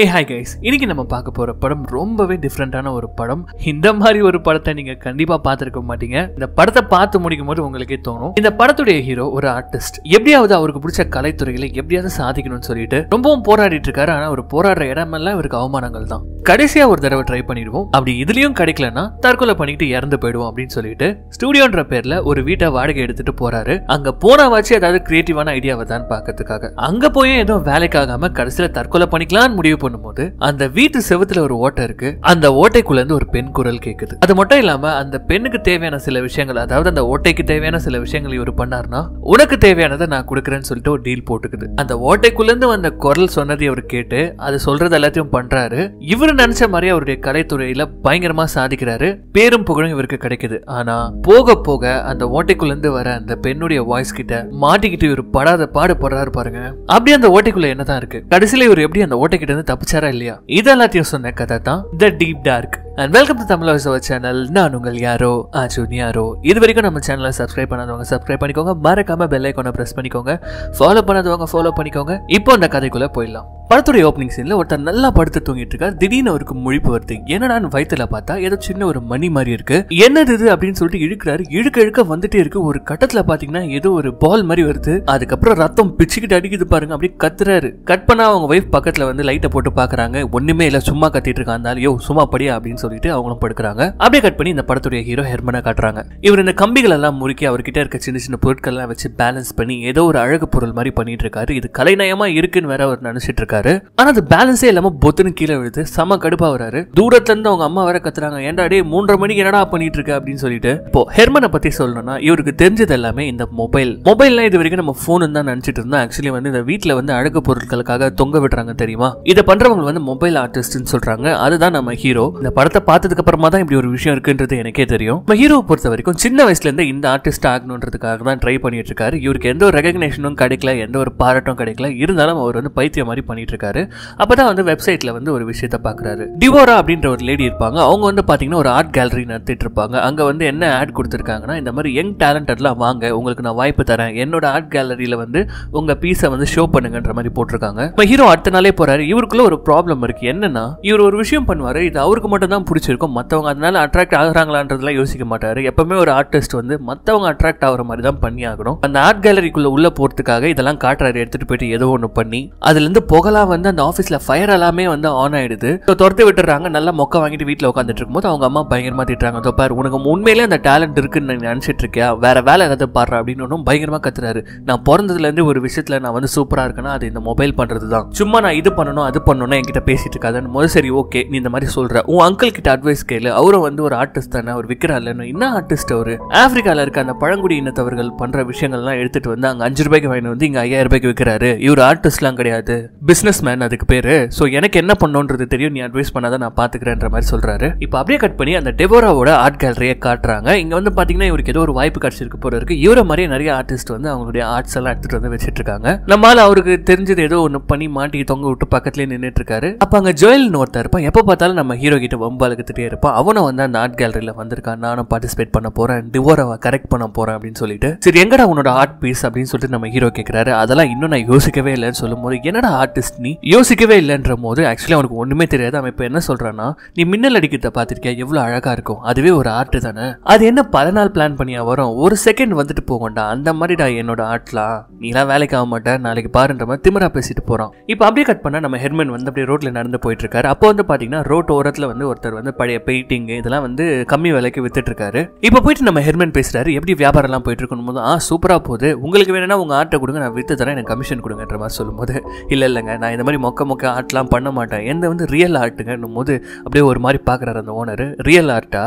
ஏ hi guys இன்னைக்கு நம்ம பார்க்க போற படம் ரொம்பவே டிஃப்ரெண்டான ஒரு படம் இந்த மாதிரி ஒரு படத்தை நீங்க கண்டிப்பா பார்த்துருக்க மாட்டீங்க இந்த படத்தை பார்த்து முடிக்கும் போது உங்களுக்கே தோணும் இந்த படத்துடைய ஹீரோ ஒரு ஆர்டிஸ்ட் எப்படியாவது அவருக்கு பிடிச்ச கலைத்துறையில் எப்படியாவது சாதிக்கணும்னு சொல்லிட்டு ரொம்பவும் போராடிட்டு இருக்காரு ஆனா ஒரு போராடுற இடமெல்லாம் இவருக்கு அவமானங்கள் தான் கடைசியா ஒரு தடவை ட்ரை பண்ணிடுவோம் அப்படி இதுலயும் கிடைக்கலன்னா தற்கொலை பண்ணிட்டு இறந்து போயிடுவோம் அப்படின்னு சொல்லிட்டு ஸ்டூடியோன்ற பேர்ல ஒரு வீட்டை வாடகை எடுத்துட்டு போறாரு அங்க போனாவாச்சு ஏதாவது கிரியேட்டிவான ஐடியாவை தான் பாக்கிறதுக்காக அங்க போய் எதுவும் வேலைக்காகாம கடைசியில தற்கொலை பண்ணிக்கலாம்னு முடிவு டிரைவ் பண்ணும்போது அந்த வீட்டு செவத்துல ஒரு ஓட்டை இருக்கு அந்த ஓட்டைக்குள்ள இருந்து ஒரு பெண் குரல் கேட்குது அது மட்டும் இல்லாம அந்த பெண்ணுக்கு தேவையான சில விஷயங்கள் அதாவது அந்த ஓட்டைக்கு தேவையான சில விஷயங்கள் இவர் பண்ணார்னா உனக்கு தேவையானதை நான் கொடுக்குறேன்னு சொல்லிட்டு ஒரு டீல் போட்டுக்குது அந்த ஓட்டைக்குள்ள இருந்து வந்த குரல் சொன்னதை அவர் கேட்டு அது சொல்றது எல்லாத்தையும் பண்றாரு இவர் நினைச்ச மாதிரி அவருடைய கலைத்துறையில பயங்கரமா சாதிக்கிறாரு பேரும் புகழும் இவருக்கு கிடைக்குது ஆனா போக போக அந்த ஓட்டைக்குள்ள இருந்து வர அந்த பெண்ணுடைய வாய்ஸ் கிட்ட மாட்டிக்கிட்டு இவர் படாத பாடு படுறாரு பாருங்க அப்படி அந்த ஓட்டைக்குள்ள என்னதான் இருக்கு கடைசியில இவர் எப்படி அந்த ஓட்டை கிட்ட இருந்து தப்பிச்சாரா இல்லையா இது எல்லாத்தையும் சொன்ன கதை தான் the deep dark and welcome to Tamil அவர் சேனல் நான் உங்கள் யாரோ அர்ஜுன் யாரோ இது வரைக்கும் நம்ம சேனலை சப்ஸ்கிரைப் பண்ணாதவங்க சப்ஸ்கிரைப் பண்ணிக்கோங்க மறக்காம பெல் ஐக்கானை ப்ரெஸ் பண்ணிக்கோங்க ஃபாலோ பண்ணாதவங்க ஃபாலோ பண்ணிக்கோங்க இப்போ அந்த கதைக்குள்ளே போயிடலாம் படத்துடைய ஓப்பனிங் சீனில் ஒருத்தர் நல்லா படுத்து தூங்கிட்டு இருக்கார் திடீர்னு அவருக்கு முழிப்பு வருது என்னடான்னு வயிற்றுல பார்த்தா ஏதோ சின்ன ஒரு மணி மாதிரி இருக்கு என்னது இது அப்படின்னு சொல்லிட்டு இழுக்கிறாரு இழுக்க இழுக்க வந்துட்டே இருக்கு ஒரு கட்டத்தில் பார்த்தீங்கன்னா ஏதோ ஒரு பால் மாதிரி வருது அதுக்கப்புறம் ரத்தம் பிச்சுக்கிட்டு அடிக்குது பாருங்க அப்படி கத்துறாரு கட் பண்ணா அவங்க ஒய்ஃப் பக்கத்தில் வந்து லைட்டை போட்டு பார்க்குறாங்க ஒன்றுமே இல்லை சும்மா கத்திட்டு இருக்காந்தாலும் யோ சும்மா படியா அப்படின்னு சொல்லிட்டு அவங்களும் படுக்கிறாங்க அப்படியே கட் பண்ணி இந்த படத்துடைய ஹீரோ ஹெர்மனை காட்டுறாங்க இவர் இந்த கம்பிகள் எல்லாம் முறுக்கி அவர்கிட்ட இருக்க சின்ன சின்ன பொருட்கள் எல்லாம் வச்சு பேலன்ஸ் பண்ணி ஏதோ ஒரு அழகு பொருள் மாதிரி பண்ணிட்டு இருக்காரு இது கலைநயமா இருக்குன்னு வேற அவர் நினைச்சிட்டு இருக்காரு ஆனா அது பேலன்ஸே இல்லாம பொத்துன்னு கீழே விழுது செம கடுப்பா வராரு தூரத்துல இருந்து அவங்க அம்மா வேற கத்துறாங்க ஏன்டா டே மூன்றரை மணிக்கு என்னடா பண்ணிட்டு இருக்க அப்படின்னு சொல்லிட்டு இப்போ ஹெர்மனை பத்தி சொல்லணும்னா இவருக்கு தெரிஞ்சது எல்லாமே இந்த மொபைல் மொபைல்லாம் இது வரைக்கும் நம்ம போன் தான் நினைச்சிட்டு இருந்தோம் ஆக்சுவலி வந்து இந்த வீட்டுல வந்து அழகு பொருட்களுக்காக தொங்க விடுறாங்க தெரியுமா இதை பண்றவங்க வந்து மொபைல் ஆர்டிஸ்ட்னு சொல்றாங்க அதுதான் நம்ம ஹீரோ இந்த படத்தை படத்தை பார்த்ததுக்கு அப்புறமா தான் இப்படி ஒரு விஷயம் இருக்குன்றது எனக்கே தெரியும் நம்ம ஹீரோ பொறுத்த வரைக்கும் சின்ன வயசுல இருந்து இந்த ஆர்டிஸ்ட் ஆகணுன்றதுக்காக தான் ட்ரை பண்ணிட்டு இருக்காரு இவருக்கு எந்த ஒரு ரெகக்னேஷனும் கிடைக்கல எந்த ஒரு பாராட்டும் கிடைக்கல இருந்தாலும் அவர் வந்து பைத்தியம் மாதிரி பண்ணிட்டு இருக்காரு அப்பதான் வந்து வெப்சைட்ல வந்து ஒரு விஷயத்த பாக்குறாரு டிவோரா அப்படின்ற ஒரு லேடி இருப்பாங்க அவங்க வந்து பாத்தீங்கன்னா ஒரு ஆர்ட் கேலரி நடத்திட்டு இருப்பாங்க அங்க வந்து என்ன ஆட் கொடுத்துருக்காங்கன்னா இந்த மாதிரி யங் டேலண்டட்லாம் வாங்க உங்களுக்கு நான் வாய்ப்பு தரேன் என்னோட ஆர்ட் கேலரியில வந்து உங்க பீஸை வந்து ஷோ பண்ணுங்கன்ற மாதிரி போட்டிருக்காங்க இப்போ ஹீரோ அடுத்த நாளே போறாரு இவருக்குள்ள ஒரு ப்ராப்ளம் இருக்கு என்னன்னா இவர் ஒரு விஷயம் பண்ணுவாரு இது அவருக்கு மட்டும் தான் பிடிச்சிருக்கும் மற்றவங்க அதனால் அட்ராக்ட் ஆகுறாங்களான்றதுலாம் யோசிக்க மாட்டார் எப்பவுமே ஒரு ஆர்டிஸ்ட் வந்து மற்றவங்க அட்ராக்ட் ஆகிற மாதிரி தான் பண்ணி ஆகணும் அந்த ஆர்ட் கேலரிக்குள்ளே உள்ளே போகிறதுக்காக இதெல்லாம் காட்டுறாரு எடுத்துகிட்டு போயிட்டு ஏதோ ஒன்று பண்ணி அதுலேருந்து புகழா வந்து அந்த ஆஃபீஸில் ஃபயர் எல்லாமே வந்து ஆன் ஆகிடுது துரத்து விட்டுறாங்க நல்லா மொக்க வாங்கிட்டு வீட்டில் உட்காந்துட்டு இருக்கும்போது அவங்க அம்மா பயங்கரமா திட்டுறாங்க தோப்பார் உனக்கு உண்மையிலே அந்த டேலண்ட் இருக்குன்னு நினைச்சிட்டு இருக்கியா வேற வேலை ஏதாவது பாடுறா அப்படின்னு ஒன்றும் பயங்கரமாக கத்துறாரு நான் பிறந்ததுலேருந்து ஒரு விஷயத்தில் நான் வந்து சூப்பராக இருக்கேன்னா அது இந்த மொபைல் பண்ணுறது தான் சும்மா நான் இது பண்ணணும் அது பண்ணணும் என்கிட்ட பேசிட்டு இருக்காதுன்னு போது சரி ஓகே நீ இந்த மாதிரி சொல்கிற உன் அங்கிள் கிட்ட அட்வைஸ் கேளு அவரும் வந்து ஒரு ஆர்டிஸ்ட் தானே அவர் இல்லைன்னு என்ன ஆர்டிஸ்ட் அவரு ஆப்பிரிக்காவில் இருக்க அந்த பழங்குடி இனத்தவர்கள் பண்ற விஷயங்கள்லாம் எடுத்துட்டு வந்து அங்கே அஞ்சு ரூபாய்க்கு வாங்கி வந்து இங்கே ஐயாயிரம் ரூபாய்க்கு விற்கிறாரு இவர் ஆர்டிஸ்ட்லாம் கிடையாது பிசினஸ் மேன் அதுக்கு பேரு ஸோ எனக்கு என்ன பண்ணுன்றது தெரியும் நீ அட்வைஸ் பண்ணாதான் நான் பாத்துக்கிறேன் மாதிரி சொல்றாரு இப்போ அப்படியே கட் பண்ணி அந்த டெபோராவோட ஆர்ட் கேலரியை காட்டுறாங்க இங்க வந்து பாத்தீங்கன்னா இவருக்கு ஏதோ ஒரு வாய்ப்பு கிடைச்சிருக்கு போற இருக்கு இவரை மாதிரியே நிறைய ஆர்டிஸ்ட் வந்து அவங்களுடைய ஆர்ட்ஸ் எல்லாம் எடுத்துட்டு வந்து வச்சிட்டு இருக்காங்க நம்மளால அவருக்கு தெரிஞ்சது ஏதோ ஒன்று பண்ணி மாட்டி தொங்க விட்டு பக்கத்துலேயே நின்றுட்டு இருக்காரு அப்போ அங்கே ஜோயல்னு ஒருத்தர் இருப்பான் எப்போ பார்த்தாலும் நம்ம ஹீரோ கிட்ட ரொம்ப பழகத்துட்டே இருப்பான் அவனும் வந்து அந்த ஆர்ட் கேலரியில் வந்திருக்கான் நானும் பார்ட்டிசிபேட் பண்ண போகிறேன் டிவோரை கரெக்ட் பண்ண போகிறேன் அப்படின்னு சொல்லிட்டு சரி எங்கடா உன்னோட ஆர்ட் பீஸ் அப்படின்னு சொல்லிட்டு நம்ம ஹீரோ கேட்குறாரு அதெல்லாம் இன்னும் நான் யோசிக்கவே இல்லைன்னு சொல்லும் போது என்னடா ஆர்டிஸ்ட் நீ யோசிக்கவே இல்லைன்ற போது ஆக்சுவலி அவனுக்கு ஒன்றுமே தெரியாது அவன் இப்போ என்ன சொல்றான்னா நீ மின்னல் அடிக்கிறத பார்த்துருக்கியா எவ்வளோ அழகாக இருக்கும் அதுவே ஒரு ஆர்ட் தானே அது என்ன பல நாள் பிளான் பண்ணியா வரும் ஒரு செகண்ட் வந்துட்டு போகண்டா அந்த மாதிரிடா என்னோட ஆர்ட்லாம் நீ எல்லாம் வேலைக்கு ஆக மாட்டேன் நாளைக்கு பாருன்ற மாதிரி திமிரா பேசிட்டு போகிறான் இப்போ அப்படியே கட் பண்ணால் நம்ம ஹெர்மன் வந்து அப்படியே ரோட்டில் நடந்து போயிட்டு இருக்காரு அப்போ வந்து பார்த்தீங்கன்னா ரோட் ஓரத்தில் வந்து ஒருத்த ஒருத்தர் வந்து பழைய பெயிண்டிங் இதெல்லாம் வந்து கம்மி விலைக்கு இருக்காரு இப்போ போயிட்டு நம்ம ஹெர்மன் பேசுகிறாரு எப்படி வியாபாரம்லாம் போயிட்டு இருக்கணும் போது ஆ சூப்பராக போகுது உங்களுக்கு வேணா உங்கள் ஆர்ட்டை கொடுங்க நான் வித்து தரேன் எனக்கு கமிஷன் கொடுங்கன்ற மாதிரி சொல்லும்போது இல்லை இல்லைங்க நான் இந்த மாதிரி மொக்க மொக்க ஆர்ட்லாம் பண்ண மாட்டேன் எந்த வந்து ரியல் ஆர்ட்டுங்கன்னும் போது அப்படியே ஒரு மாதிரி பார்க்குறாரு அந்த ஓனர் ரியல் ஆர்ட்டா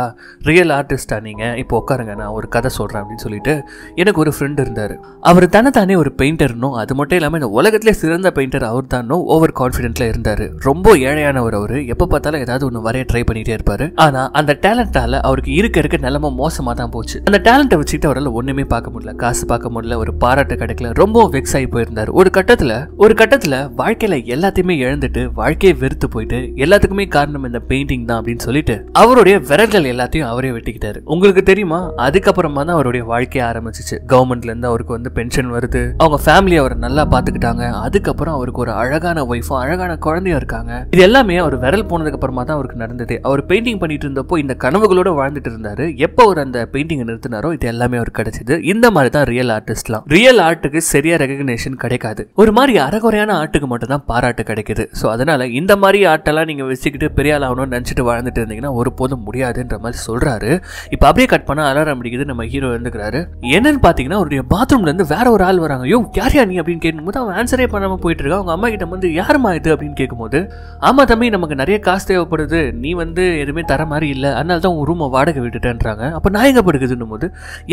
ரியல் ஆர்டிஸ்டா நீங்க இப்போ உட்காருங்க நான் ஒரு கதை சொல்கிறேன் அப்படின்னு சொல்லிட்டு எனக்கு ஒரு ஃப்ரெண்டு இருந்தார் அவர் தானே தானே ஒரு பெயிண்டர்னும் அது மட்டும் இல்லாமல் இந்த உலகத்திலே சிறந்த பெயிண்டர் அவர் தானும் ஓவர் கான்ஃபிடென்ட்டில் இருந்தார் ரொம்ப ஏழையானவர் அவர் எப்போ பார்த்தாலும் ஏதாவது ஒன்று வரைய ட்ரை பண்ணிட்டே இருப்பாரு ஆனா அந்த டேலண்டால அவருக்கு இருக்க இருக்க நிலமை மோசமா தான் போச்சு அந்த டேலண்ட்டை வச்சுட்டு அவரால் ஒண்ணுமே பார்க்க முடியல காசு பார்க்க முடியல ஒரு பாராட்டு கிடைக்கல ரொம்ப வெக்ஸ் ஆகி போயிருந்தாரு ஒரு கட்டத்துல ஒரு கட்டத்துல வாழ்க்கையில எல்லாத்தையுமே இழந்துட்டு வாழ்க்கையை வெறுத்து போயிட்டு எல்லாத்துக்குமே காரணம் இந்த பெயிண்டிங் தான் அப்படின்னு சொல்லிட்டு அவருடைய விரல்கள் எல்லாத்தையும் அவரே வெட்டிக்கிட்டாரு உங்களுக்கு தெரியுமா அதுக்கப்புறமா தான் அவருடைய வாழ்க்கையை ஆரம்பிச்சிச்சு கவர்மெண்ட்ல இருந்து அவருக்கு வந்து பென்ஷன் வருது அவங்க ஃபேமிலி அவரை நல்லா பாத்துக்கிட்டாங்க அதுக்கப்புறம் அவருக்கு ஒரு அழகான ஒய்ஃபும் அழகான குழந்தையும் இருக்காங்க இது எல்லாமே அவர் விரல் போனதுக்கு அப்புறமா தான் அவருக்கு நடந்தது அவர் பெயிண்டிங் பண்ணிட்டு இருந்தப்போ இந்த கனவுகளோட வாழ்ந்துட்டு இருந்தாரு எப்போ அவர் அந்த பெயிண்டிங்கை நிறுத்தினாரோ இது எல்லாமே அவர் கிடைச்சது இந்த மாதிரி தான் ரியல் ஆர்டிஸ்ட்லாம் ரியல் ஆர்ட்டுக்கு சரியா ரெகனேஷன் கிடைக்காது ஒரு மாதிரி அறகுறையான ஆர்ட்டுக்கு மட்டும் தான் பாராட்டு கிடைக்குது ஸோ அதனால இந்த மாதிரி ஆர்ட்டெல்லாம் நீங்க வச்சுக்கிட்டு பெரிய ஆள் ஆகணும்னு நினச்சிட்டு வாழ்ந்துட்டு இருந்தீங்கன்னா ஒரு போதும் முடியாதுன்ற மாதிரி சொல்றாரு இப்போ அப்படியே கட் பண்ணால் அலாரம் அடிக்குது நம்ம ஹீரோ இருந்துக்கிறாரு என்னன்னு பார்த்தீங்கன்னா அவருடைய பாத்ரூம்ல இருந்து வேற ஒரு ஆள் வராங்க யோ யார் யா நீ அப்படின்னு கேட்கும்போது அவன் ஆன்சரே பண்ணாமல் போயிட்டு இருக்கா அவங்க அம்மா கிட்ட வந்து யாருமா இது அப்படின்னு கேட்கும்போது ஆமா தம்பி நமக்கு நிறைய காசு தேவைப்படுது நீ வந்து வந்து எதுவுமே தர மாதிரி இல்லை அதனால தான் உன் ரூமை வாடகை விட்டுட்டேன்றாங்க அப்போ நான் எங்கே படுக்குதுன்னு போது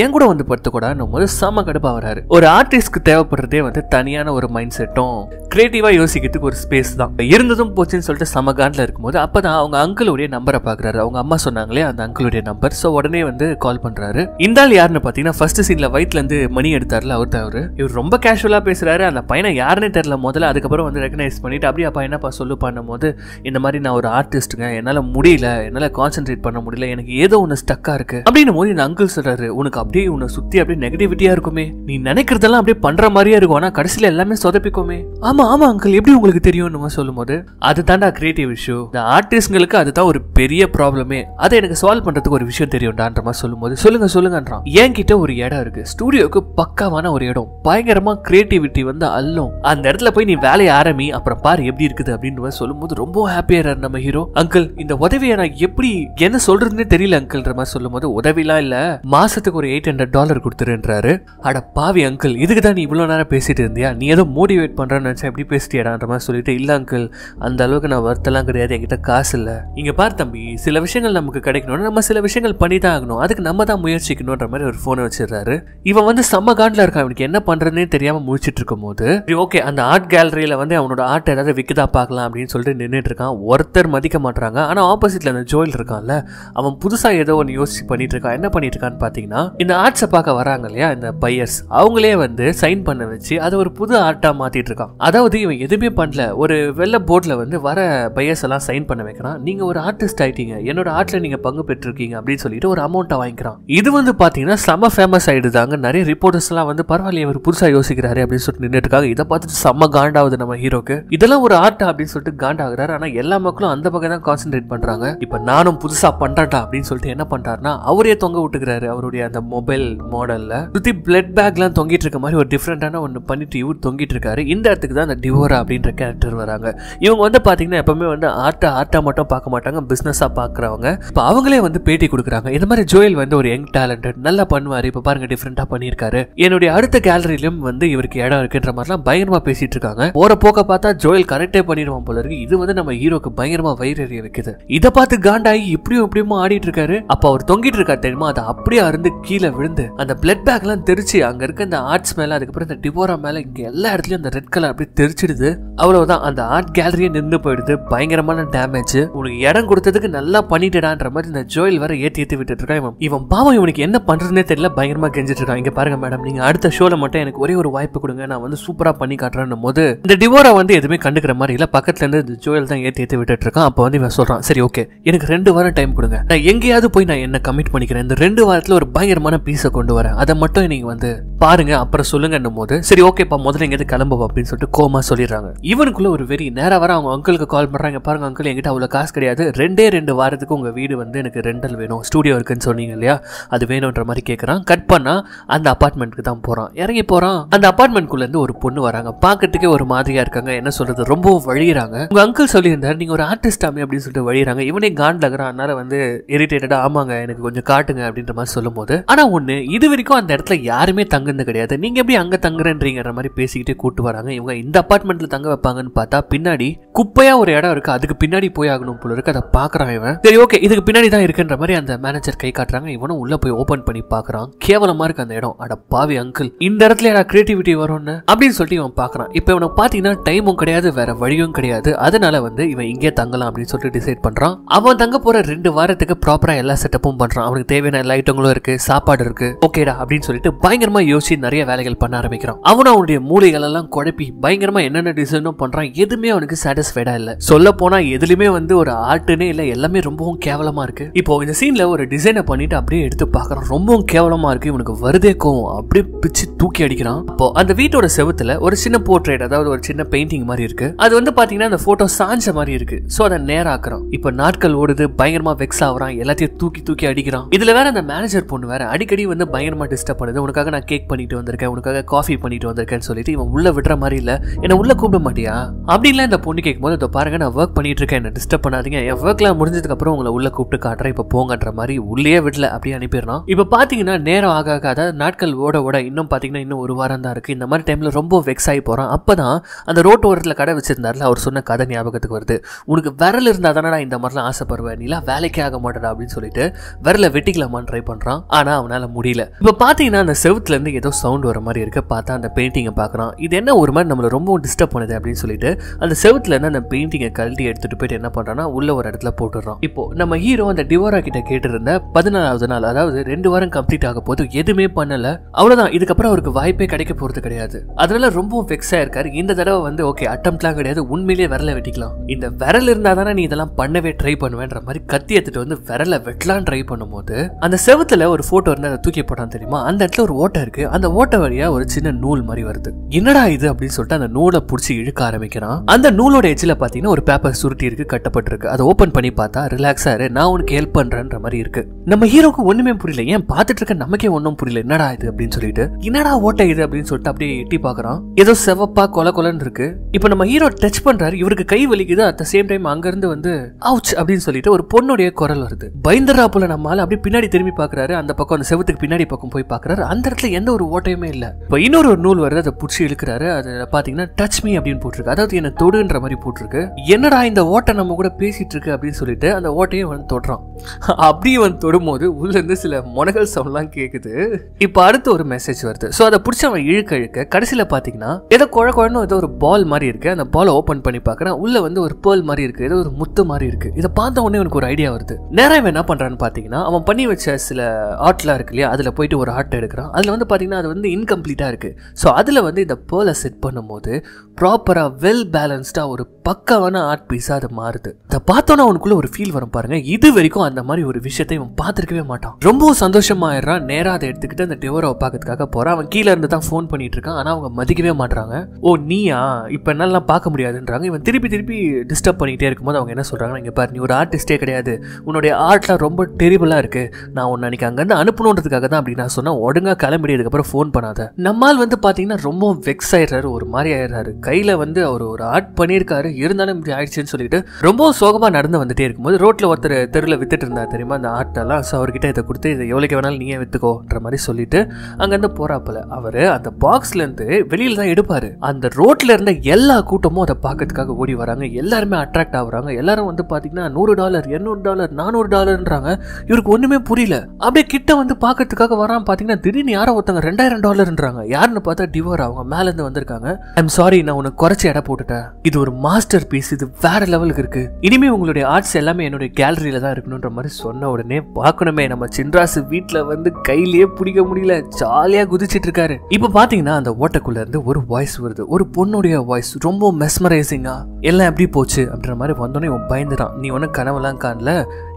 என் கூட வந்து படுத்துக்கூடாதுன்னும் போது செம கடுப்பாக வராரு ஒரு ஆர்டிஸ்ட்க்கு தேவைப்படுறதே வந்து தனியான ஒரு மைண்ட் செட்டும் கிரியேட்டிவாக யோசிக்கிறதுக்கு ஒரு ஸ்பேஸ் தான் இருந்ததும் போச்சுன்னு சொல்லிட்டு சமகாண்டில் இருக்கும்போது அப்போ தான் அவங்க அங்கிளுடைய நம்பரை பார்க்குறாரு அவங்க அம்மா சொன்னாங்களே அந்த அங்கிளுடைய நம்பர் ஸோ உடனே வந்து கால் பண்ணுறாரு இந்த ஆள் யாருன்னு பார்த்தீங்கன்னா ஃபர்ஸ்ட் சீனில் வயிற்றுலேருந்து மணி எடுத்தார்ல அவர் தான் அவர் இவர் ரொம்ப கேஷுவலாக பேசுகிறாரு அந்த பையனை யாருன்னே தெரில முதல்ல அதுக்கப்புறம் வந்து ரெக்கனைஸ் பண்ணிட்டு அப்படியே அப்பா என்னப்பா பண்ணும் போது இந்த மாதிரி நான் ஒரு ஆர்டிஸ்ட்டுங்க என்னால் முடி முடியல என்னால கான்சென்ட்ரேட் பண்ண முடியல எனக்கு ஏதோ ஒண்ணு ஸ்டக்கா இருக்கு அப்படின்னு போது என் அங்கிள் சொல்றாரு உனக்கு அப்படியே உன்னை சுத்தி அப்படியே நெகட்டிவிட்டியா இருக்குமே நீ நினைக்கிறதெல்லாம் அப்படியே பண்ற மாதிரியா இருக்கும் ஆனா கடைசியில எல்லாமே சொதப்பிக்குமே ஆமா ஆமா அங்கிள் எப்படி உங்களுக்கு தெரியும் சொல்லும் போது அது கிரியேட்டிவ் இஷ்யூ இந்த ஆர்டிஸ்ட்களுக்கு அதுதான் ஒரு பெரிய ப்ராப்ளமே அதை எனக்கு சால்வ் பண்றதுக்கு ஒரு விஷயம் தெரியும்டான்ற மாதிரி சொல்லும் போது சொல்லுங்க சொல்லுங்கன்றான் என்கிட்ட ஒரு இடம் இருக்கு ஸ்டுடியோக்கு பக்காவான ஒரு இடம் பயங்கரமா கிரியேட்டிவிட்டி வந்து அல்லும் அந்த இடத்துல போய் நீ வேலையை ஆரம்பி அப்புறம் பாரு எப்படி இருக்குது அப்படின்னு சொல்லும் போது ரொம்ப ஹாப்பியா நம்ம ஹீரோ அங்கிள் இந்த உதவி உதவியை நான் எப்படி என்ன சொல்றதுன்னு தெரியல அங்கிள்ன்ற மாதிரி சொல்லும் போது உதவிலாம் இல்ல மாசத்துக்கு ஒரு எயிட் ஹண்ட்ரட் டாலர் கொடுத்துருன்றாரு அட பாவி அங்கிள் இதுக்கு தான் நீ இவ்வளோ நேரம் பேசிட்டு இருந்தியா நீ ஏதோ மோட்டிவேட் பண்றேன்னு நினச்சா எப்படி பேசிட்டியடான்ற மாதிரி சொல்லிட்டு இல்ல அங்கிள் அந்த அளவுக்கு நான் வருத்தலாம் கிடையாது என்கிட்ட காசு இல்ல இங்க பார் தம்பி சில விஷயங்கள் நமக்கு கிடைக்கணும்னு நம்ம சில விஷயங்கள் பண்ணி தான் ஆகணும் அதுக்கு நம்ம தான் முயற்சிக்கணும்ன்ற மாதிரி ஒரு ஃபோனை வச்சிடறாரு இவன் வந்து செம்ம காண்டில் இருக்கான் அவனுக்கு என்ன பண்றதுனே தெரியாம முடிச்சிட்டு இருக்கும் போது ஓகே அந்த ஆர்ட் கேலரியில வந்து அவனோட ஆர்ட் ஏதாவது விக்குதா பார்க்கலாம் அப்படின்னு சொல்லிட்டு நின்றுட்டு இருக்கான் ஒருத்தர் மதிக்க மாட்டாங்க ஆனா ஆப்போசிட் ஆப்போசிட்ல அந்த ஜோயில் இருக்கான்ல அவன் புதுசா ஏதோ ஒன்று யோசிச்சு பண்ணிட்டு இருக்கான் என்ன பண்ணிட்டு இருக்கான்னு பாத்தீங்கன்னா இந்த ஆர்ட்ஸை பார்க்க வராங்க இல்லையா இந்த பையர்ஸ் அவங்களே வந்து சைன் பண்ண வச்சு அதை ஒரு புது ஆர்ட்டா மாத்திட்டு இருக்கான் அதாவது இவன் எதுவுமே பண்ணல ஒரு வெள்ள போர்ட்ல வந்து வர பையர்ஸ் எல்லாம் சைன் பண்ண வைக்கிறான் நீங்க ஒரு ஆர்டிஸ்ட் ஆயிட்டீங்க என்னோட ஆர்ட்ல நீங்க பங்கு பெற்றிருக்கீங்க அப்படின்னு சொல்லிட்டு ஒரு அமௌண்ட்டை வாங்கிக்கிறான் இது வந்து பாத்தீங்கன்னா செம ஃபேமஸ் ஆயிடுதாங்க நிறைய ரிப்போர்ட்டர்ஸ் எல்லாம் வந்து பரவாயில்ல இவர் புதுசா யோசிக்கிறாரு அப்படின்னு சொல்லிட்டு நின்றுட்டு இருக்காங்க இதை பார்த்துட்டு செம்ம காண்டாவது நம்ம ஹீரோக்கு இதெல்லாம் ஒரு ஆர்ட் அப்படின்னு சொல்லிட்டு காண்டாகிறாரு ஆனா எல்லா மக்களும் அந்த பக்கம் தான் கான்சென்ட்ரேட் பண்றாங்க சொல்கிறாங்க இப்போ நானும் புதுசாக பண்ணுறேன்டா அப்படின்னு சொல்லிட்டு என்ன பண்ணுறாருன்னா அவரே தொங்க விட்டுக்கிறாரு அவருடைய அந்த மொபைல் மாடலில் சுற்றி பிளட் பேக்லாம் தொங்கிட்டு இருக்க மாதிரி ஒரு டிஃப்ரெண்ட்டான ஒன்று பண்ணிட்டு இவர் தொங்கிட்டு இருக்காரு இந்த இடத்துக்கு தான் அந்த டிவோரா அப்படின்ற கேரக்டர் வராங்க இவங்க வந்து பார்த்தீங்கன்னா எப்பவுமே வந்து ஆர்ட்டா ஆர்ட்டா மட்டும் பார்க்க மாட்டாங்க பிஸ்னஸாக பார்க்குறவங்க இப்போ அவங்களே வந்து பேட்டி கொடுக்குறாங்க இந்த மாதிரி ஜோயல் வந்து ஒரு யங் டேலண்டட் நல்லா பண்ணுவார் இப்போ பாருங்க டிஃப்ரெண்ட்டாக பண்ணியிருக்காரு என்னுடைய அடுத்த கேலரியிலும் வந்து இவருக்கு இடம் இருக்குன்ற மாதிரிலாம் பயங்கரமாக பேசிட்டு இருக்காங்க போற போக்க பார்த்தா ஜோயல் கரெக்டே பண்ணிடுவான் போல இருக்கு இது வந்து நம்ம ஹீரோக்கு பயங்கரமாக வயிறு வைக்குது இதை பார்த்து காண்டாகி இப்படியும் இப்படியுமா ஆடிட்டு இருக்காரு அப்ப அவர் தொங்கிட்டு இருக்காரு தெரியுமா அதை அப்படியே அருந்து கீழே விழுந்து அந்த பிளட் பேக் எல்லாம் தெரிச்சு அங்க இருக்க அந்த ஆர்ட்ஸ் மேல அதுக்கப்புறம் இந்த டிபோரா மேல இங்க எல்லா இடத்துலயும் அந்த ரெட் கலர் அப்படியே தெரிச்சிடுது அவ்வளவுதான் அந்த ஆர்ட் கேலரியே நின்று போயிடுது பயங்கரமான டேமேஜ் உனக்கு இடம் கொடுத்ததுக்கு நல்லா பண்ணிட்டடான்ற மாதிரி இந்த ஜோயில் வர ஏத்தி ஏத்தி விட்டுட்டு இருக்கான் இவன் இவன் பாவம் இவனுக்கு என்ன பண்றதுனே தெரியல பயங்கரமா கெஞ்சிட்டு இருக்கான் இங்க பாருங்க மேடம் நீங்க அடுத்த ஷோல மட்டும் எனக்கு ஒரே ஒரு வாய்ப்பு கொடுங்க நான் வந்து சூப்பரா பண்ணி காட்டுறேன் போது இந்த டிவோரா வந்து எதுவுமே கண்டுக்கிற மாதிரி இல்ல பக்கத்துல இருந்து ஜோயில் தான் ஏத்தி ஏத்தி விட்டுட்டு இருக்கான் அப்ப வந்து இவன் சொல்றான் சரி ஓகே எனக்கு ரெண்டு வாரம் டைம் கொடுங்க நான் எங்கேயாவது போய் நான் என்ன கமிட் பண்ணிக்கிறேன் இந்த ரெண்டு வாரத்தில் ஒரு பயங்கரமான பீஸை கொண்டு வரேன் அதை மட்டும் நீங்கள் வந்து பாருங்க அப்புறம் சொல்லுங்கன்னும் போது சரி ஓகேப்பா முதல்ல எங்கேயாவது கிளம்புவோம் அப்படின்னு சொல்லிட்டு கோமா சொல்லிடுறாங்க இவனுக்குள்ள ஒரு வெறி நேரம் வர அவங்க அங்கிளுக்கு கால் பண்றாங்க பாருங்க அங்கிள் எங்கிட்ட அவ்வளோ காசு கிடையாது ரெண்டே ரெண்டு வாரத்துக்கு உங்க வீடு வந்து எனக்கு ரெண்டல் வேணும் ஸ்டூடியோ இருக்குன்னு சொன்னீங்க இல்லையா அது வேணுன்ற மாதிரி கேட்குறான் கட் பண்ணா அந்த அப்பார்ட்மெண்ட்டுக்கு தான் போறான் இறங்கி போறான் அந்த அப்பார்ட்மெண்ட்குள்ளேருந்து ஒரு பொண்ணு வராங்க பார்க்கறதுக்கே ஒரு மாதிரியா இருக்காங்க என்ன சொல்றது ரொம்பவும் வழியிறாங்க உங்க அங்கிள் சொல்லியிருந்தார் நீங்க ஒரு ஆர்டிஸ்ட் ஆமே அப்படின்னு சொல்லிட்டு வழியிறாங்க இவனே காண்டாகிறான் அதனால வந்து இரிட்டேட்டடா ஆமாங்க எனக்கு கொஞ்சம் காட்டுங்க அப்படின்ற மாதிரி சொல்லும் போது ஆனா ஒண்ணு இது வரைக்கும் அந்த இடத்துல யாருமே தங்க தங்குறது கிடையாது நீங்க எப்படி அங்க தங்குறேன்றீங்கிற மாதிரி பேசிக்கிட்டே கூட்டு வராங்க இவங்க இந்த அபார்ட்மெண்ட்ல தங்க வைப்பாங்கன்னு பார்த்தா பின்னாடி குப்பையா ஒரு இடம் இருக்கு அதுக்கு பின்னாடி போய் ஆகணும் போல இருக்கு அதை பாக்குறான் இவன் சரி ஓகே இதுக்கு பின்னாடி தான் இருக்குன்ற மாதிரி அந்த மேனேஜர் கை காட்டுறாங்க இவனும் உள்ள போய் ஓபன் பண்ணி பாக்குறான் கேவலமா இருக்கு அந்த இடம் அட பாவி அங்கிள் இந்த இடத்துல நான் கிரியேட்டிவிட்டி வரும்னு அப்படின்னு சொல்லிட்டு இவன் பாக்குறான் இப்ப இவனை பாத்தீங்கன்னா டைமும் கிடையாது வேற வழியும் கிடையாது அதனால வந்து இவன் இங்கே தங்கலாம் அப்படின்னு சொல்லிட்டு டிசைட் பண்றான் அவன் தங்க போற ரெண்டு வாரத்துக்கு ப்ராப்பரா எல்லா செட்டப்பும் பண்றான் அவனுக்கு தேவையான லைட்டுங்களும் இருக்கு சாப்பாடு இருக்கு ஓகேடா அப்படின்னு சொல்லிட்டு பயங்கரமா யோசிச்சு நிறைய வேலைகள் பண்ண ஆரம்பிக்கிறான் அவனும் அவனுடைய மூளைகள் எல்லாம் குழப்பி பயங்கரமா என்னென்ன டிசைனும் பண்றான் எதுவுமே அவனுக்கு சாட்டிஸ்ஃபைடா இல்ல சொல்ல போனா எதுலயுமே வந்து ஒரு ஆர்ட்னே இல்ல எல்லாமே ரொம்பவும் கேவலமா இருக்கு இப்போ இந்த சீன்ல ஒரு டிசைனை பண்ணிட்டு அப்படியே எடுத்து பாக்குறான் ரொம்பவும் கேவலமா இருக்கு இவனுக்கு வருதே கோவம் அப்படியே பிச்சு தூக்கி அடிக்கிறான் அப்போ அந்த வீட்டோட செவத்துல ஒரு சின்ன போர்ட்ரேட் அதாவது ஒரு சின்ன பெயிண்டிங் மாதிரி இருக்கு அது வந்து பாத்தீங்கன்னா அந்த போட்டோ சாஞ்ச மாதிரி இருக்கு சோ அதை நேரம் ஆக்குறோம் இப்ப நாட்கள் ஓடுது பயங்கரமா வெக்ஸ் ஆகுறான் எல்லாத்தையும் தூக்கி தூக்கி அடிக்கிறான் இதுல வேற அந்த மேனேஜர் பொண்ணு வேற அடிக்கடி வந்து பயங்கரமா டிஸ்டர்ப் பண்ணுது உனக்காக நான் கேக் பண்ணிட்டு வந்திருக்கேன் உனக்காக காஃபி பண்ணிட்டு வந்திருக்கேன்னு சொல்லிட்டு இவன் உள்ள விடுற மாதிரி இல்லை என்ன உள்ள கூப்பிட மாட்டியா அப்படின்லாம் இந்த பொண்ணு கேட்கும்போது இதை பாருங்க நான் ஒர்க் பண்ணிட்டு இருக்கேன் என்ன டிஸ்டர்ப் பண்ணாதீங்க என் ஒர்க்லாம் முடிஞ்சதுக்கப்புறம் உங்களை உள்ள கூப்பிட்டு காட்டுறேன் இப்போ போங்கன்ற மாதிரி உள்ளே விடல அப்படியே அனுப்பிடுறான் இப்போ பார்த்தீங்கன்னா நேரம் ஆக ஆக அதாவது நாட்கள் ஓட ஓட இன்னும் பார்த்தீங்கன்னா இன்னும் ஒரு வாரம் தான் இருக்கு இந்த மாதிரி டைமில் ரொம்ப வெக்ஸ் ஆகி போகிறான் அப்பதான் அந்த ரோட் ஓரத்தில் கடை வச்சிருந்தாருல அவர் சொன்ன கதை ஞாபகத்துக்கு வருது உனக்கு விரல் இருந்தால் தானடா இந்த மாதிரிலாம் ஆசைப்படுவேன் நீலாம் வேலைக்கே ஆக மாட்டேடா அப்படின்னு சொல்லிட்டு விரல வெட்டிக்கலாமான்னு ட்ரை பண்ணுறான் ஆனால் அவனால் முடியல இப்போ பார்த்தீங்கன்னா அந்த இருந்து ஏதோ சவுண்ட் வர மாதிரி இருக்க பார்த்தா அந்த பெயிண்டிங்கை பார்க்குறான் இது என்ன ஒரு மாதிரி நம்மளை ரொம்ப டிஸ்டர்ப் பண்ணுது அப்படின்னு சொல்லிட்டு அந்த என்ன அந்த பெயிண்டிங்கை கழட்டி எடுத்துகிட்டு போயிட்டு என்ன பண்ணுறான்னா உள்ள ஒரு இடத்துல போட்டுடுறான் இப்போ நம்ம ஹீரோ அந்த டிவோரா கிட்ட கேட்டிருந்த பதினாலாவது நாள் அதாவது ரெண்டு வாரம் கம்ப்ளீட் ஆக போது எதுவுமே பண்ணல அவ்வளவுதான் இதுக்கப்புறம் அவருக்கு வாய்ப்பே கிடைக்க போறது கிடையாது அதனால ரொம்ப வெக்ஸா இருக்காரு இந்த தடவை வந்து ஓகே அட்டம்ப்ட்லாம் கிடையாது உண்மையிலேயே விரல வெட்டிக்கலாம் இந்த விரல் இருந்தால் தானே நீ இதெல்லாம் பண்ணவே ட்ரை பண்ணுவேன்ற மாதிரி கத்தி எடுத்துட்டு வந்து விரல வெட்டலாம் ட்ரை பண்ணும்போது அந்த செவத்துல ஒரு போட்டோ இருந்து அதை தூக்கி போட்டான் தெரியுமா அந்த இடத்துல ஒரு ஓட்டை இருக்கு அந்த ஓட்ட வழியா ஒரு சின்ன நூல் மாதிரி வருது என்னடா இது அப்படின்னு சொல்லிட்டு அந்த நூலை பிடிச்சி இழுக்க ஆரம்பிக்கிறான் அந்த நூலோட எச்சில பாத்தீங்கன்னா ஒரு பேப்பர் சுருட்டி இருக்கு கட்டப்பட்டிருக்கு அதை ஓபன் பண்ணி பார்த்தா ரிலாக்ஸா இரு நான் உனக்கு ஹெல்ப் பண்றேன்ற மாதிரி இருக்கு நம்ம ஹீரோக்கு ஒண்ணுமே புரியல ஏன் பாத்துட்டு இருக்க நமக்கே ஒன்னும் புரியல என்னடா இது அப்படின்னு சொல்லிட்டு என்னடா ஓட்ட இது அப்படின்னு சொல்லிட்டு அப்படியே எட்டி பாக்குறான் ஏதோ செவப்பா கொல கொலன்னு இருக்கு இப்போ நம்ம ஹீரோ டச் பண்றாரு இவருக்கு கை வலிக்குது அட் சேம் டைம் அங்க இருந்து வந்து அவுச் அப்படின்னு சொல்லிட்டு ஒரு பொண்ணுடைய குரல் வருது பயந்துரா போல நம்மளால அப்படியே பின்னாடி திரும்பி பாக்குறாரு அந்த பக்கம் அந்த செவத்துக்கு பின்னாடி பக்கம் போய் பாக்குறாரு அந்த இடத்துல எந்த ஒரு ஓட்டையுமே இல்லை இப்போ இன்னொரு ஒரு நூல் வருது அதை பிடிச்சி இழுக்கிறாரு அது பார்த்தீங்கன்னா டச் மீ அப்படின்னு போட்டிருக்கு அதாவது என்ன தொடுன்ற மாதிரி போட்டிருக்கு என்னடா இந்த ஓட்டை நம்ம கூட பேசிட்டு இருக்கு அப்படின்னு சொல்லிட்டு அந்த ஓட்டையும் வந்து தொடுறான் அப்படியே வந்து தொடும்போது இருந்து சில முனகல் சவுண்ட்லாம் கேட்குது இப்போ அடுத்து ஒரு மெசேஜ் வருது ஸோ அதை பிடிச்சி அவன் இழுக்க இழுக்க கடைசியில் பார்த்தீங்கன்னா ஏதோ குழ குழன்னு ஏதோ ஒரு பால் மாதிரி இருக்கு அந்த பால் ஓப்பன் பண்ணி பார்க்குறேன் உள்ள வந்து ஒரு பேர்ல் மாதிரி இருக்கு ஏதோ ஒரு முத்து மாதிரி இருக்கு இதை பார்த்த உடனே உனக்கு ஒரு ஐடியா வருது நேரம் என்ன பண்றான்னு பார்த்தீங்கன்னா அவன் பண்ணி வச்ச சில ஆர்ட்லாம் இருக்கு இல்லையா அதில் போயிட்டு ஒரு ஆர்ட் எடுக்கிறான் அதில் வந்து பார்த்தீங்கன்னா பார்த்திங்கன்னா அது வந்து இன்கம்ப்ளீட்டாக இருக்குது ஸோ அதில் வந்து இந்த பேர்லை செட் பண்ணும்போது ப்ராப்பராக வெல் பேலன்ஸ்டாக ஒரு பக்கவான ஆர்ட் பீஸாக அது மாறுது அதை பார்த்தோன்னா அவனுக்குள்ளே ஒரு ஃபீல் வரும் பாருங்கள் இது வரைக்கும் அந்த மாதிரி ஒரு விஷயத்தை இவன் பார்த்துருக்கவே மாட்டான் ரொம்பவும் சந்தோஷமாயிடுறான் நேராக அதை எடுத்துக்கிட்டு அந்த டெவரை பார்க்கறதுக்காக போகிறான் அவன் கீழே இருந்து தான் ஃபோன் பண்ணிட்டு இருக்கான் ஆனால் அவங்க மதிக்கவே மாட்றாங்க ஓ நீயா இப்போ என்னால் பார்க்க முடியாதுன்றாங்க இவன் திருப்பி திருப்பி டிஸ்டர்ப் பண்ணிகிட்டே இருக்கும்போது அவங்க என்ன சொல்கிறாங்கன்னா இங்கே பாரு நீ ஒரு ஆர்டிஸ்டே கிடையாது உன்னுடைய ஆர்ட்லாம் ரொம்ப டெரிபிளாக இருக்குது நான் உன்னை அன்னைக்கு அங்கேருந்து அனுப்பணுன்றதுக்காக தான் அப்படி நான் சொன்னேன் ஒழுங்காக கிளம்பிடுறதுக்கு அதுக்கப்புறம் ஃபோன் பண்ணாத நம்மால் வந்து பார்த்தீங்கன்னா ரொம்ப வெக்ஸ் ஆயிடுறாரு ஒரு மாதிரி ஆயிடுறாரு கையில் வந்து அவர் ஒரு ஆர்ட் பண்ணியிருக்காரு இருந்தாலும் இப்படி ஆயிடுச்சுன்னு சொல்லிட்டு ரொம்ப சோகமாக நடந்து வந்துட்டே இருக்கும்போது ரோட்டில் ஒருத்தர் தெருவில் வித்துட்டு இருந்தா தெரியுமா அந்த ஆர்ட்டெல்லாம் ஸோ அவர்கிட்ட இதை கொடுத்து இதை எவ்வளோக்கு வேணாலும் நீயே வித்துக்கோன்ற மாதிரி சொல்லிட்டு அங்கேருந்து போகிறாப்பில் அவர் அந்த பாக்ஸ்லேருந்து வெளியில் தான் எடுப்பார் அந்த ரோட்டில் இருந்த எல்லா கூட்டமும் அதை பார்க்கறதுக்காக ஓடி வராங்க எல்லாருமே அட்ராக்ட் ஆகுறாங்க எல்லாரும் வந்து பாத்தீங்கன்னா நூறு டாலர் எண்ணூறு டாலர் நானூறு டாலர்ன்றாங்க இவருக்கு ஒன்றுமே புரியல அப்படியே கிட்ட வந்து பார்க்கறதுக்காக வரான் பார்த்தீங்கன்னா திடீர்னு யாரோ ஒருத்தங்க சொல்கிறாங்க ரெண்டாயிரம் டாலர்ன்றாங்க யாருன்னு பார்த்தா டிவோர் அவங்க மேலேருந்து வந்திருக்காங்க ஐம் சாரி நான் உனக்கு குறைச்சி இடம் போட்டுட்டேன் இது ஒரு மாஸ்டர் பீஸ் இது வேற லெவலுக்கு இருக்கு இனிமே உங்களுடைய ஆர்ட்ஸ் எல்லாமே என்னுடைய கேலரியில தான் இருக்கணுன்ற மாதிரி சொன்ன உடனே பார்க்கணுமே நம்ம சின்ராசு வீட்டில் வந்து கையிலேயே பிடிக்க முடியல ஜாலியாக குதிச்சிட்டு இருக்காரு இப்போ பார்த்தீங்கன்னா அந்த ஓட்டக்குள்ள இருந்து ஒரு வாய்ஸ் வருது ஒரு பொண்ணுடைய வாய்ஸ் ரொம்ப மெஸ்மரைசிங்காக எல்லாம் எப்படி போச்சு அப்படின்ற மாதிரி வந்தோடனே பயந்துடான் நீ ஒன்றும் கனவுலாம் காணல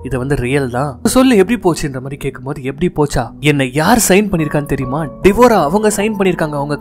இது வந்து ரியல் தான் சொல்லு எப்படி போச்சுன்ற மாதிரி கேட்கும்போது எப்படி போச்சா என்னை யார் சைன் பண்ணிருக்கான்னு தெரியுமா டிவோரா அவங்க சைன் பண்ணிருக்காங்க அவங்க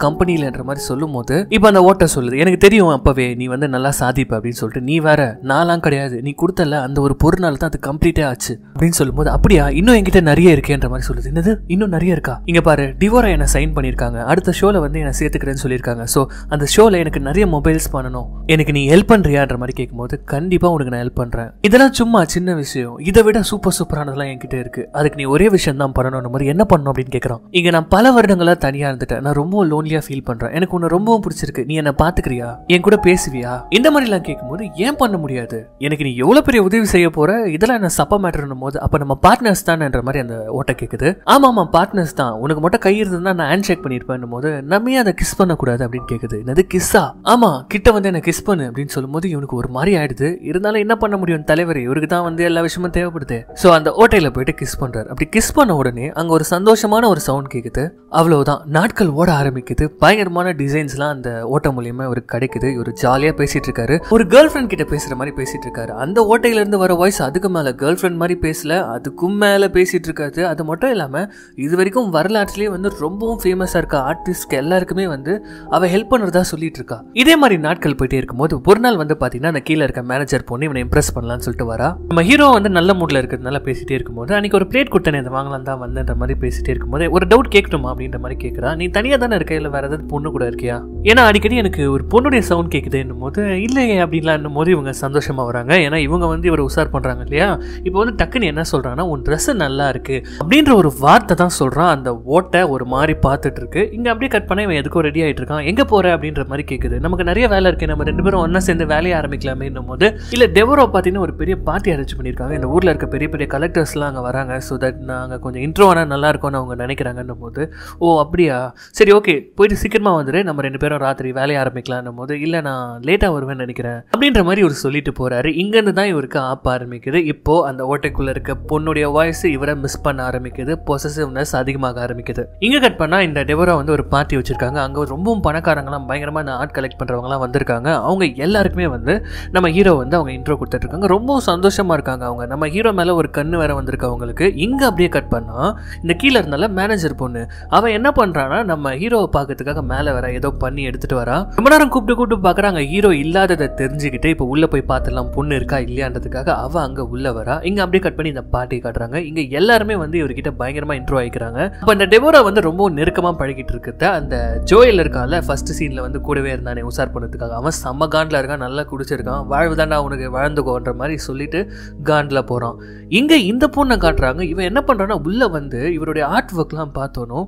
என்ற மாதிரி சொல்லும் போது இப்ப அந்த ஓட்டை சொல்லுது எனக்கு தெரியும் அப்பவே நீ வந்து நல்லா சாதிப்ப அப்படின்னு சொல்லிட்டு நீ வேற நான்லாம் கிடையாது நீ கொடுத்தல அந்த ஒரு பொருளால தான் அது கம்ப்ளீட்டே ஆச்சு அப்படின்னு சொல்லும்போது அப்படியா இன்னும் என்கிட்ட நிறைய இருக்கேன்ற மாதிரி சொல்லுது என்னது இன்னும் நிறைய இருக்கா இங்க பாரு டிவோரா என்ன சைன் பண்ணிருக்காங்க அடுத்த ஷோல வந்து என்ன சேர்த்துக்கிறேன்னு சொல்லியிருக்காங்க ஸோ அந்த ஷோல எனக்கு நிறைய மொபைல்ஸ் பண்ணணும் எனக்கு நீ ஹெல்ப் பண்றியான்ற மாதிரி கேட்கும்போது கண்டிப்பா உனக்கு நான் ஹெல்ப் பண்றேன் இதெல்லாம் சும்மா சின்ன விஷயம் இதை விட சூப்பர் சூப்பரானதெல்லாம் என்கிட்ட இருக்கு அதுக்கு நீ ஒரே விஷயம் தான் பண்ணணும் மாதிரி என்ன பண்ணணும் அப்படின்னு கேட்குறான் இங்கே நான் பல வருடங்களா தனியாக இருந்துட்டேன் நான் ரொம்ப லோன்லியாக ஃபீல் பண்ணுறேன் எனக்கு உன்னை ரொம்பவும் பிடிச்சிருக்கு நீ என்ன பார்த்துக்கிறியா என் கூட பேசுவியா இந்த மாதிரிலாம் கேட்கும்போது ஏன் பண்ண முடியாது எனக்கு நீ எவ்வளோ பெரிய உதவி செய்ய போற இதெல்லாம் என்ன சப்ப மேட்டர்னும் போது அப்போ நம்ம பார்ட்னர்ஸ் தான்ன்ற மாதிரி அந்த ஓட்ட கேட்குது ஆமா ஆமாம் பார்ட்னர்ஸ் தான் உனக்கு மட்டும் கை இருந்தா நான் ஹேண்ட் ஷேக் பண்ணிருப்பேன் போது நம்ம அதை கிஸ் பண்ணக்கூடாது அப்படின்னு கேட்குது என்னது கிஸ்ஸா ஆமாம் கிட்ட வந்து என்ன கிஸ் பண்ணு அப்படின்னு சொல்லும்போது இவனுக்கு ஒரு மாதிரி ஆயிடுது இருந்தாலும் என்ன பண்ண முடியும் தலைவர் இவருக்கு தான் வந்து எல்லா விஷயமும் தேவைப்படுது ஸோ அந்த ஓட்டையில போயிட்டு கிஸ் பண்ணுறாரு அப்படி கிஸ் பண்ண உடனே அங்கே ஒரு சந்தோஷமான ஒரு சவுண்ட் கேட்குது அவ்வளோதான் நாட்கள் ஓட ஆரம்பிக்குது பயங்கரமான டிசைன்ஸ்லாம் அந்த ஓட்டை மூலியமா இவருக்கு கிடைக்குது இவர் ஜாலியாக பேசிட்டு இருக்காரு ஒரு கேர்ள் ஃப்ரெண்ட் கிட்ட பேசுற மாதிரி பேசிட்டு இருக்காரு அந்த இருந்து வர வாய்ஸ் அதுக்கு மேலே கேர்ள் ஃப்ரெண்ட் மாதிரி பேசல அதுக்கும் மேலே பேசிட்டு இருக்காது அது மட்டும் இல்லாமல் இது வரைக்கும் வரலாற்றுலேயே வந்து ரொம்பவும் ஃபேமஸாக இருக்க ஆர்டிஸ்ட்க்கு எல்லாருக்குமே வந்து அவள் ஹெல்ப் பண்ணுறதா சொல்லிட்டு இருக்கா இதே மாதிரி நாட்கள் போயிட்டே இருக்கும்போது ஒரு நாள் வந்து பார்த்தீங்கன்னா அந்த கீழே இருக்க மேனேஜர் பொண்ணு இவனை இம்ப்ரெஸ் பண்ணலாம்னு சொல்லிட்டு வரா நம்ம ஹீரோ வந்து நல்ல நல்ல மூடில் இருக்கிறதுனால பேசிகிட்டே இருக்கும்போது அன்றைக்கி ஒரு பிளேட் கொடுத்தனே இதை வாங்கலாம் தான் வந்தேன்ற மாதிரி பேசிகிட்டே இருக்கும்போது ஒரு டவுட் கேட்கணுமா அப்படின்ற மாதிரி கேட்குறா நீ தனியாக தானே இருக்க இல்லை வேறு ஏதாவது பொண்ணு கூட இருக்கியா ஏன்னா அடிக்கடி எனக்கு ஒரு பொண்ணுடைய சவுண்ட் கேட்குதுன்னும் போது இல்லையே அப்படின்லாம் போது இவங்க சந்தோஷமாக வராங்க ஏன்னா இவங்க வந்து இவர் உஷார் பண்ணுறாங்க இல்லையா இப்போ வந்து டக்குன்னு என்ன சொல்கிறாங்கன்னா உன் ட்ரெஸ்ஸு நல்லா இருக்குது அப்படின்ற ஒரு வார்த்தை தான் சொல்கிறான் அந்த ஓட்டை ஒரு மாதிரி பார்த்துட்டு இருக்கு இங்கே அப்படியே கட் பண்ண இவன் எதுக்கும் ரெடி ஆகிட்டு இருக்கான் எங்கே போகிற அப்படின்ற மாதிரி கேட்குது நமக்கு நிறைய வேலை இருக்குது நம்ம ரெண்டு பேரும் ஒன்றா சேர்ந்து வேலையை ஆரம்பிக்கலாமே போது இல்லை டெவரோ பார்த்தீங்கன்னா ஒரு பெரிய பார்ட்டி அரேஞ்ச் பண்ணியிருக்காங்க இந்த ஊரில் இருக்க பெரிய பெரிய கலெக்டர்ஸ்லாம் அங்கே வராங்க ஸோ தட் நாங்கள் கொஞ்சம் ஆனால் நல்லா இருக்கும்னு அவங்க நினைக்கிறாங்கன்னும் போது ஓ அப்படியா சரி ஓகே போயிட்டு சீக்கிரமாக வந்துடு நம்ம ரெண்டு பேரும் ராத்திரி வேலையை ஆரம்பிக்கலான்னும் போது இல்லை நான் லேட்டாக வருவேன் நினைக்கிறேன் அப்படின்ற மாதிரி இவர் சொல்லிட்டு போகிறாரு இங்கேருந்து தான் இவருக்கு ஆப் ஆரம்பிக்குது இப்போது அந்த ஓட்டைக்குள்ளே இருக்க பொண்ணுடைய வாய்ஸ் இவரை மிஸ் பண்ண ஆரம்பிக்குது பொசசிவ்னஸ் அதிகமாக ஆரம்பிக்குது இங்கே கட் பண்ணால் இந்த டெவரா வந்து ஒரு பார்ட்டி வச்சுருக்காங்க அங்கே ரொம்பவும் பணக்காரங்களாம் பயங்கரமாக இந்த ஆர்ட் கலெக்ட் பண்ணுறவங்களாம் வந்திருக்காங்க அவங்க எல்லாருக்குமே வந்து நம்ம ஹீரோ வந்து அவங்க இன்ட்ரோ கொடுத்துட்ருக்காங்க ரொம்ப சந்தோஷமாக இருக்காங்க அவங்க நம்ம ஹீரோ மேலே ஒரு கண்ணு வேற வந்திருக்கு அவங்களுக்கு இங்கே அப்படியே கட் பண்ணால் இந்த கீழே இருந்தால மேனேஜர் பொண்ணு அவன் என்ன பண்ணுறான்னா நம்ம ஹீரோவை பார்க்கறதுக்காக மேலே வர ஏதோ பண்ணி எடுத்துகிட்டு வரா ரொம்ப நேரம் கூப்பிட்டு கூப்பிட்டு பார்க்குறாங்க ஹீரோ இல்லாததை தெரிஞ்சுக்கிட்டு இப்போ உள்ளே போய் பார்த்துலாம் பொண்ணு இருக்கா இல்லையான்றதுக்காக அவள் அங்கே உள்ளே வரா இங்கே அப்படியே கட் பண்ணி இந்த பாட்டி காட்டுறாங்க இங்கே எல்லாருமே வந்து இவர்கிட்ட பயங்கரமாக இன்ட்ரோ ஆகிக்கிறாங்க அப்போ இந்த டெபோரா வந்து ரொம்ப நெருக்கமாக பழகிட்டு இருக்கிறத அந்த ஜோயில் இருக்கால ஃபர்ஸ்ட் சீனில் வந்து கூடவே இருந்தானே உசார் பண்ணுறதுக்காக அவன் செம்ம காண்டில் இருக்கான் நல்லா குடிச்சிருக்கான் வாழ்வு தாண்டா உனக்கு வாழ்ந்துக்கோன்ற மாதிரி சொல்லிட்டு காண்டில் போகிறான் போகிறான் இங்கே இந்த பொண்ணை காட்டுறாங்க இவன் என்ன பண்ணுறான்னா உள்ளே வந்து இவருடைய ஆர்ட் ஒர்க்லாம் பார்த்தோன்னோ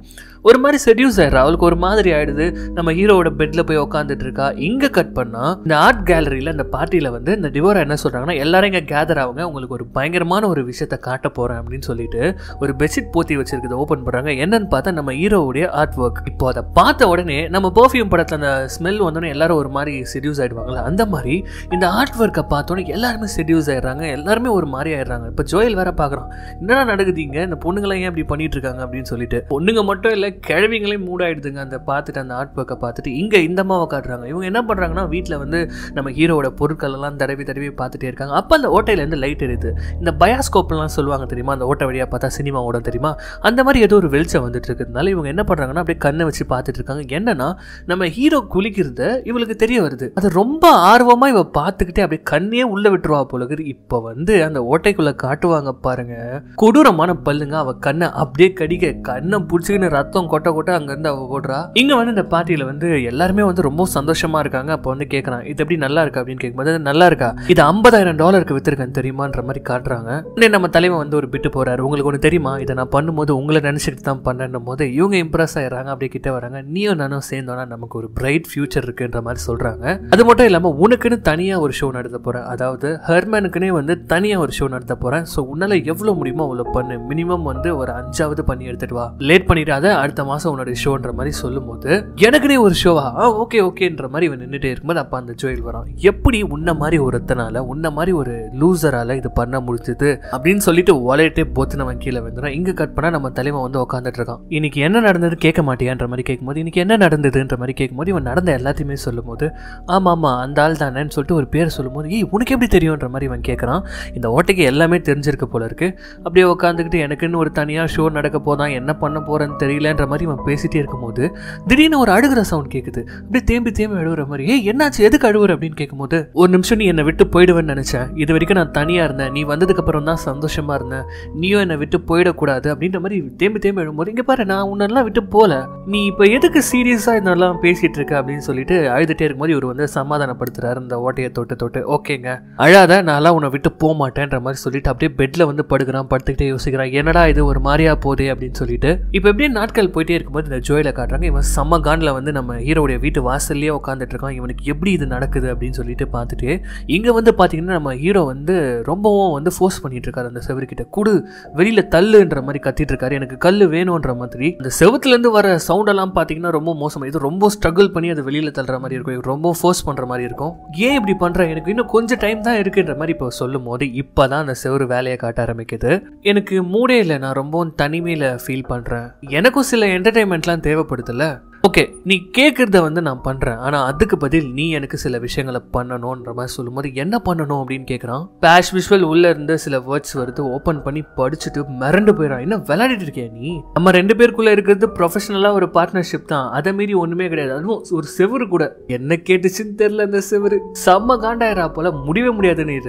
ஒரு மாதிரி செடியூஸ் ஆயிடுறா அவளுக்கு ஒரு மாதிரி ஆயிடுது நம்ம ஹீரோவோட பெட்ல போய் உட்காந்துட்டு இருக்கா இங்க கட் பண்ணா இந்த ஆர்ட் கேலரியில அந்த பார்ட்டியில வந்து இந்த டிவோரா என்ன சொல்றாங்கன்னா எல்லாரும் இங்க கேதர் ஆகுங்க உங்களுக்கு ஒரு பயங்கரமான ஒரு விஷயத்த காட்ட போறேன் அப்படின்னு சொல்லிட்டு ஒரு பெட்ஷீட் போத்தி வச்சிருக்கிறத ஓபன் பண்றாங்க என்னன்னு பார்த்தா நம்ம ஹீரோவுடைய ஆர்ட் ஒர்க் இப்போ அதை பார்த்த உடனே நம்ம பர்ஃப்யூம் படத்துல அந்த ஸ்மெல் வந்தோடனே எல்லாரும் ஒரு மாதிரி செடியூஸ் ஆயிடுவாங்களா அந்த மாதிரி இந்த ஆர்ட் ஒர்க்கை பார்த்தோன்னே எல்லாருமே செடியூஸ் ஆயிடுறாங்க எல்லாருமே ஒரு மாதிரி ஆயிடுறாங்க இப்போ ஜோயல் வேற பாக்குறோம் என்னடா நடக்குதுங்க இந்த பொண்ணுங்களாம் ஏன் இப்படி பண்ணிட்டு இருக்காங்க அப்படின்னு சொல்லிட்டு பொண்ணுங்க மட்டும் இல்லை கிழவிங்களே மூடாயிடுதுங்க அந்த பார்த்துட்டு அந்த ஆர்ட் ஒர்க்கை பார்த்துட்டு இங்கே இந்த அம்மாவை காட்டுறாங்க இவங்க என்ன பண்ணுறாங்கன்னா வீட்டில் வந்து நம்ம ஹீரோவோட பொருட்கள் எல்லாம் தடவி தடவி பார்த்துட்டே இருக்காங்க அப்போ அந்த ஓட்டையிலேருந்து லைட் எரியுது இந்த பயாஸ்கோப்லாம் சொல்லுவாங்க தெரியுமா அந்த ஓட்டை வழியாக பார்த்தா சினிமா ஓடும் தெரியுமா அந்த மாதிரி ஏதோ ஒரு வெளிச்சம் வந்துட்டு இருக்கிறதுனால இவங்க என்ன பண்ணுறாங்கன்னா அப்படியே கண்ணை வச்சு பார்த்துட்டு இருக்காங்க என்னன்னா நம்ம ஹீரோ குளிக்கிறத இவளுக்கு தெரிய வருது அது ரொம்ப ஆர்வமாக இவள் பார்த்துக்கிட்டே அப்படியே கண்ணே உள்ளே விட்டுருவா போலகுது இப்போ வந்து அந்த ஓட்டைக்குள்ளே காட்டுவாங்க பாருங்க கொடூரமான பல்லுங்க அவள் கண்ணை அப்படியே கடிக்க கண்ணை பிடிச்சிக்கின்னு ரத்தம் ரத்தம் கொட்ட கொட்ட அங்கேருந்து அவள் ஓடுறா இங்கே வந்து இந்த பார்ட்டியில் வந்து எல்லாருமே வந்து ரொம்ப சந்தோஷமாக இருக்காங்க அப்போ வந்து கேட்குறான் இது எப்படி நல்லா இருக்கா அப்படின்னு கேட்கும்போது நல்லா இருக்கா இது ஐம்பதாயிரம் டாலருக்கு விற்றுருக்கேன் தெரியுமான்ற மாதிரி காட்டுறாங்க உடனே நம்ம தலைவர் வந்து ஒரு பிட்டு போகிறாரு உங்களுக்கு ஒன்று தெரியுமா இதை நான் பண்ணும்போது உங்களை நினச்சிட்டு தான் பண்ணணும் போது இவங்க இம்ப்ரெஸ் ஆயிடுறாங்க அப்படியே கிட்டே வராங்க நீயும் நானும் சேர்ந்தோன்னா நமக்கு ஒரு பிரைட் ஃபியூச்சர் இருக்குன்ற மாதிரி சொல்கிறாங்க அது மட்டும் இல்லாமல் உனக்குன்னு தனியாக ஒரு ஷோ நடத்த போகிறேன் அதாவது ஹெர்மனுக்குனே வந்து தனியாக ஒரு ஷோ நடத்த போகிறேன் ஸோ உன்னால் எவ்வளோ முடியுமோ அவ்வளோ பண்ணு மினிமம் வந்து ஒரு அஞ்சாவது பண்ணி எடுத்துட்டு வா லேட் பண்ணிடாத அடுத்த மாதம் உன்னோட ஷோன்ற மாதிரி சொல்லும்போது எனக்குனே ஒரு ஷோவா ஓகே ஓகேன்ற மாதிரி இவன் நின்றுட்டே இருக்கும்போது அப்போ அந்த ஜோயில் வரான் எப்படி உன்ன மாதிரி ஒருத்தனால உன்ன மாதிரி ஒரு லூசரால் இது பண்ண முடிஞ்சது அப்படின்னு சொல்லிட்டு ஒலையிட்டே போத்து நம்ம கீழே வந்துடும் இங்கே கட் பண்ணால் நம்ம தலைமை வந்து உட்காந்துட்டு இருக்கான் இன்னைக்கு என்ன நடந்தது கேட்க மாட்டியான்ற மாதிரி கேட்கும்போது இன்னைக்கு என்ன நடந்ததுன்ற மாதிரி கேட்கும்போது இவன் நடந்த எல்லாத்தையுமே சொல்லும்போது ஆமாம் ஆமாம் அந்த ஆள் தானேன்னு சொல்லிட்டு ஒரு பேர் சொல்லும்போது ஏய் உனக்கு எப்படி தெரியும்ன்ற மாதிரி இவன் கேட்குறான் இந்த ஓட்டைக்கு எல்லாமே தெரிஞ்சிருக்கு போல இருக்குது அப்படியே உட்காந்துக்கிட்டு எனக்குன்னு ஒரு தனியாக ஷோ நடக்க போதான் என்ன பண்ண போகிறேன்னு தெரியலன்ற அப்படின்ற மாதிரி இவன் பேசிகிட்டே இருக்கும்போது திடீர்னு ஒரு அழுகிற சவுண்ட் கேட்குது அப்படியே தேம்பி தேம்பி அழுகுற மாதிரி ஏ என்னாச்சு எதுக்கு அழுகுற அப்படின்னு கேட்கும்போது ஒரு நிமிஷம் நீ என்னை விட்டு போயிடுவேன்னு நினச்சேன் இது வரைக்கும் நான் தனியாக இருந்தேன் நீ வந்ததுக்கப்புறம் தான் சந்தோஷமாக இருந்தேன் நீயும் என்னை விட்டு போயிடக்கூடாது அப்படின்ற மாதிரி தேம்பி தேம்பி எழும்போது இங்கே பாரு நான் உன்னெல்லாம் விட்டு போகல நீ இப்போ எதுக்கு சீரியஸாக இதெல்லாம் பேசிகிட்டு இருக்க அப்படின்னு சொல்லிட்டு அழுதுகிட்டே இருக்கும்போது இவர் வந்து சமாதானப்படுத்துறாரு இந்த ஓட்டையை தொட்டு தொட்டு ஓகேங்க அழாத நான்லாம் உன்னை விட்டு போக மாட்டேன்ற மாதிரி சொல்லிட்டு அப்படியே பெட்டில் வந்து படுக்கிறான் படுத்துக்கிட்டே யோசிக்கிறான் என்னடா இது ஒரு மாதிரியா போதே அப்படின்னு சொல்லிட்டு இப்போ எப்படி நாட்கள் போயிட்டே இருக்கும்போது இந்த ஜோயில காட்டுறாங்க இவன் செம்ம காண்டில் வந்து நம்ம ஹீரோடைய வீட்டு வாசல்லையே உட்காந்துட்டு இருக்கான் இவனுக்கு எப்படி இது நடக்குது அப்படின்னு சொல்லிட்டு பார்த்துட்டு இங்கே வந்து பார்த்தீங்கன்னா நம்ம ஹீரோ வந்து ரொம்பவும் வந்து ஃபோர்ஸ் பண்ணிட்டு இருக்காரு அந்த செவருக்கிட்ட குடு வெளியில் தள்ளுன்ற மாதிரி கத்திட்டு இருக்காரு எனக்கு கல் வேணுன்ற மாதிரி அந்த செவத்துலேருந்து வர சவுண்டெல்லாம் பார்த்தீங்கன்னா ரொம்ப மோசமாக இது ரொம்ப ஸ்ட்ரகிள் பண்ணி அதை வெளியில் தள்ளுற மாதிரி இருக்கும் ரொம்ப ஃபோர்ஸ் பண்ணுற மாதிரி இருக்கும் ஏன் இப்படி பண்ணுறேன் எனக்கு இன்னும் கொஞ்சம் டைம் தான் இருக்குன்ற மாதிரி இப்போ சொல்லும் போது இப்போ தான் அந்த செவரு வேலையை காட்ட ஆரம்பிக்குது எனக்கு மூடே இல்லை நான் ரொம்பவும் தனிமையில் ஃபீல் பண்ணுறேன் எனக்கும் சில என்டர்டைன்மெண்ட்லாம் தேவைப்படுதுல்ல ஓகே நீ கேட்குறத வந்து நான் பண்ணுறேன் ஆனால் அதுக்கு பதில் நீ எனக்கு சில விஷயங்களை பண்ணணுன்ற மாதிரி சொல்லும்போது என்ன பண்ணணும் அப்படின்னு கேட்குறான் பேஷ் விஷுவல் உள்ளே இருந்த சில வேர்ட்ஸ் வருது ஓப்பன் பண்ணி படிச்சுட்டு மிரண்டு போயிடான் என்ன விளையாடிட்டு இருக்கியா நீ நம்ம ரெண்டு பேருக்குள்ளே இருக்கிறது ப்ரொஃபஷனலாக ஒரு பார்ட்னர்ஷிப் தான் அதை மீறி ஒன்றுமே கிடையாது அதுவும் ஒரு செவரு கூட என்ன கேட்டுச்சுன்னு தெரில அந்த செவரு செம்ம காண்டாயிரா போல முடியவே முடியாதுன்னு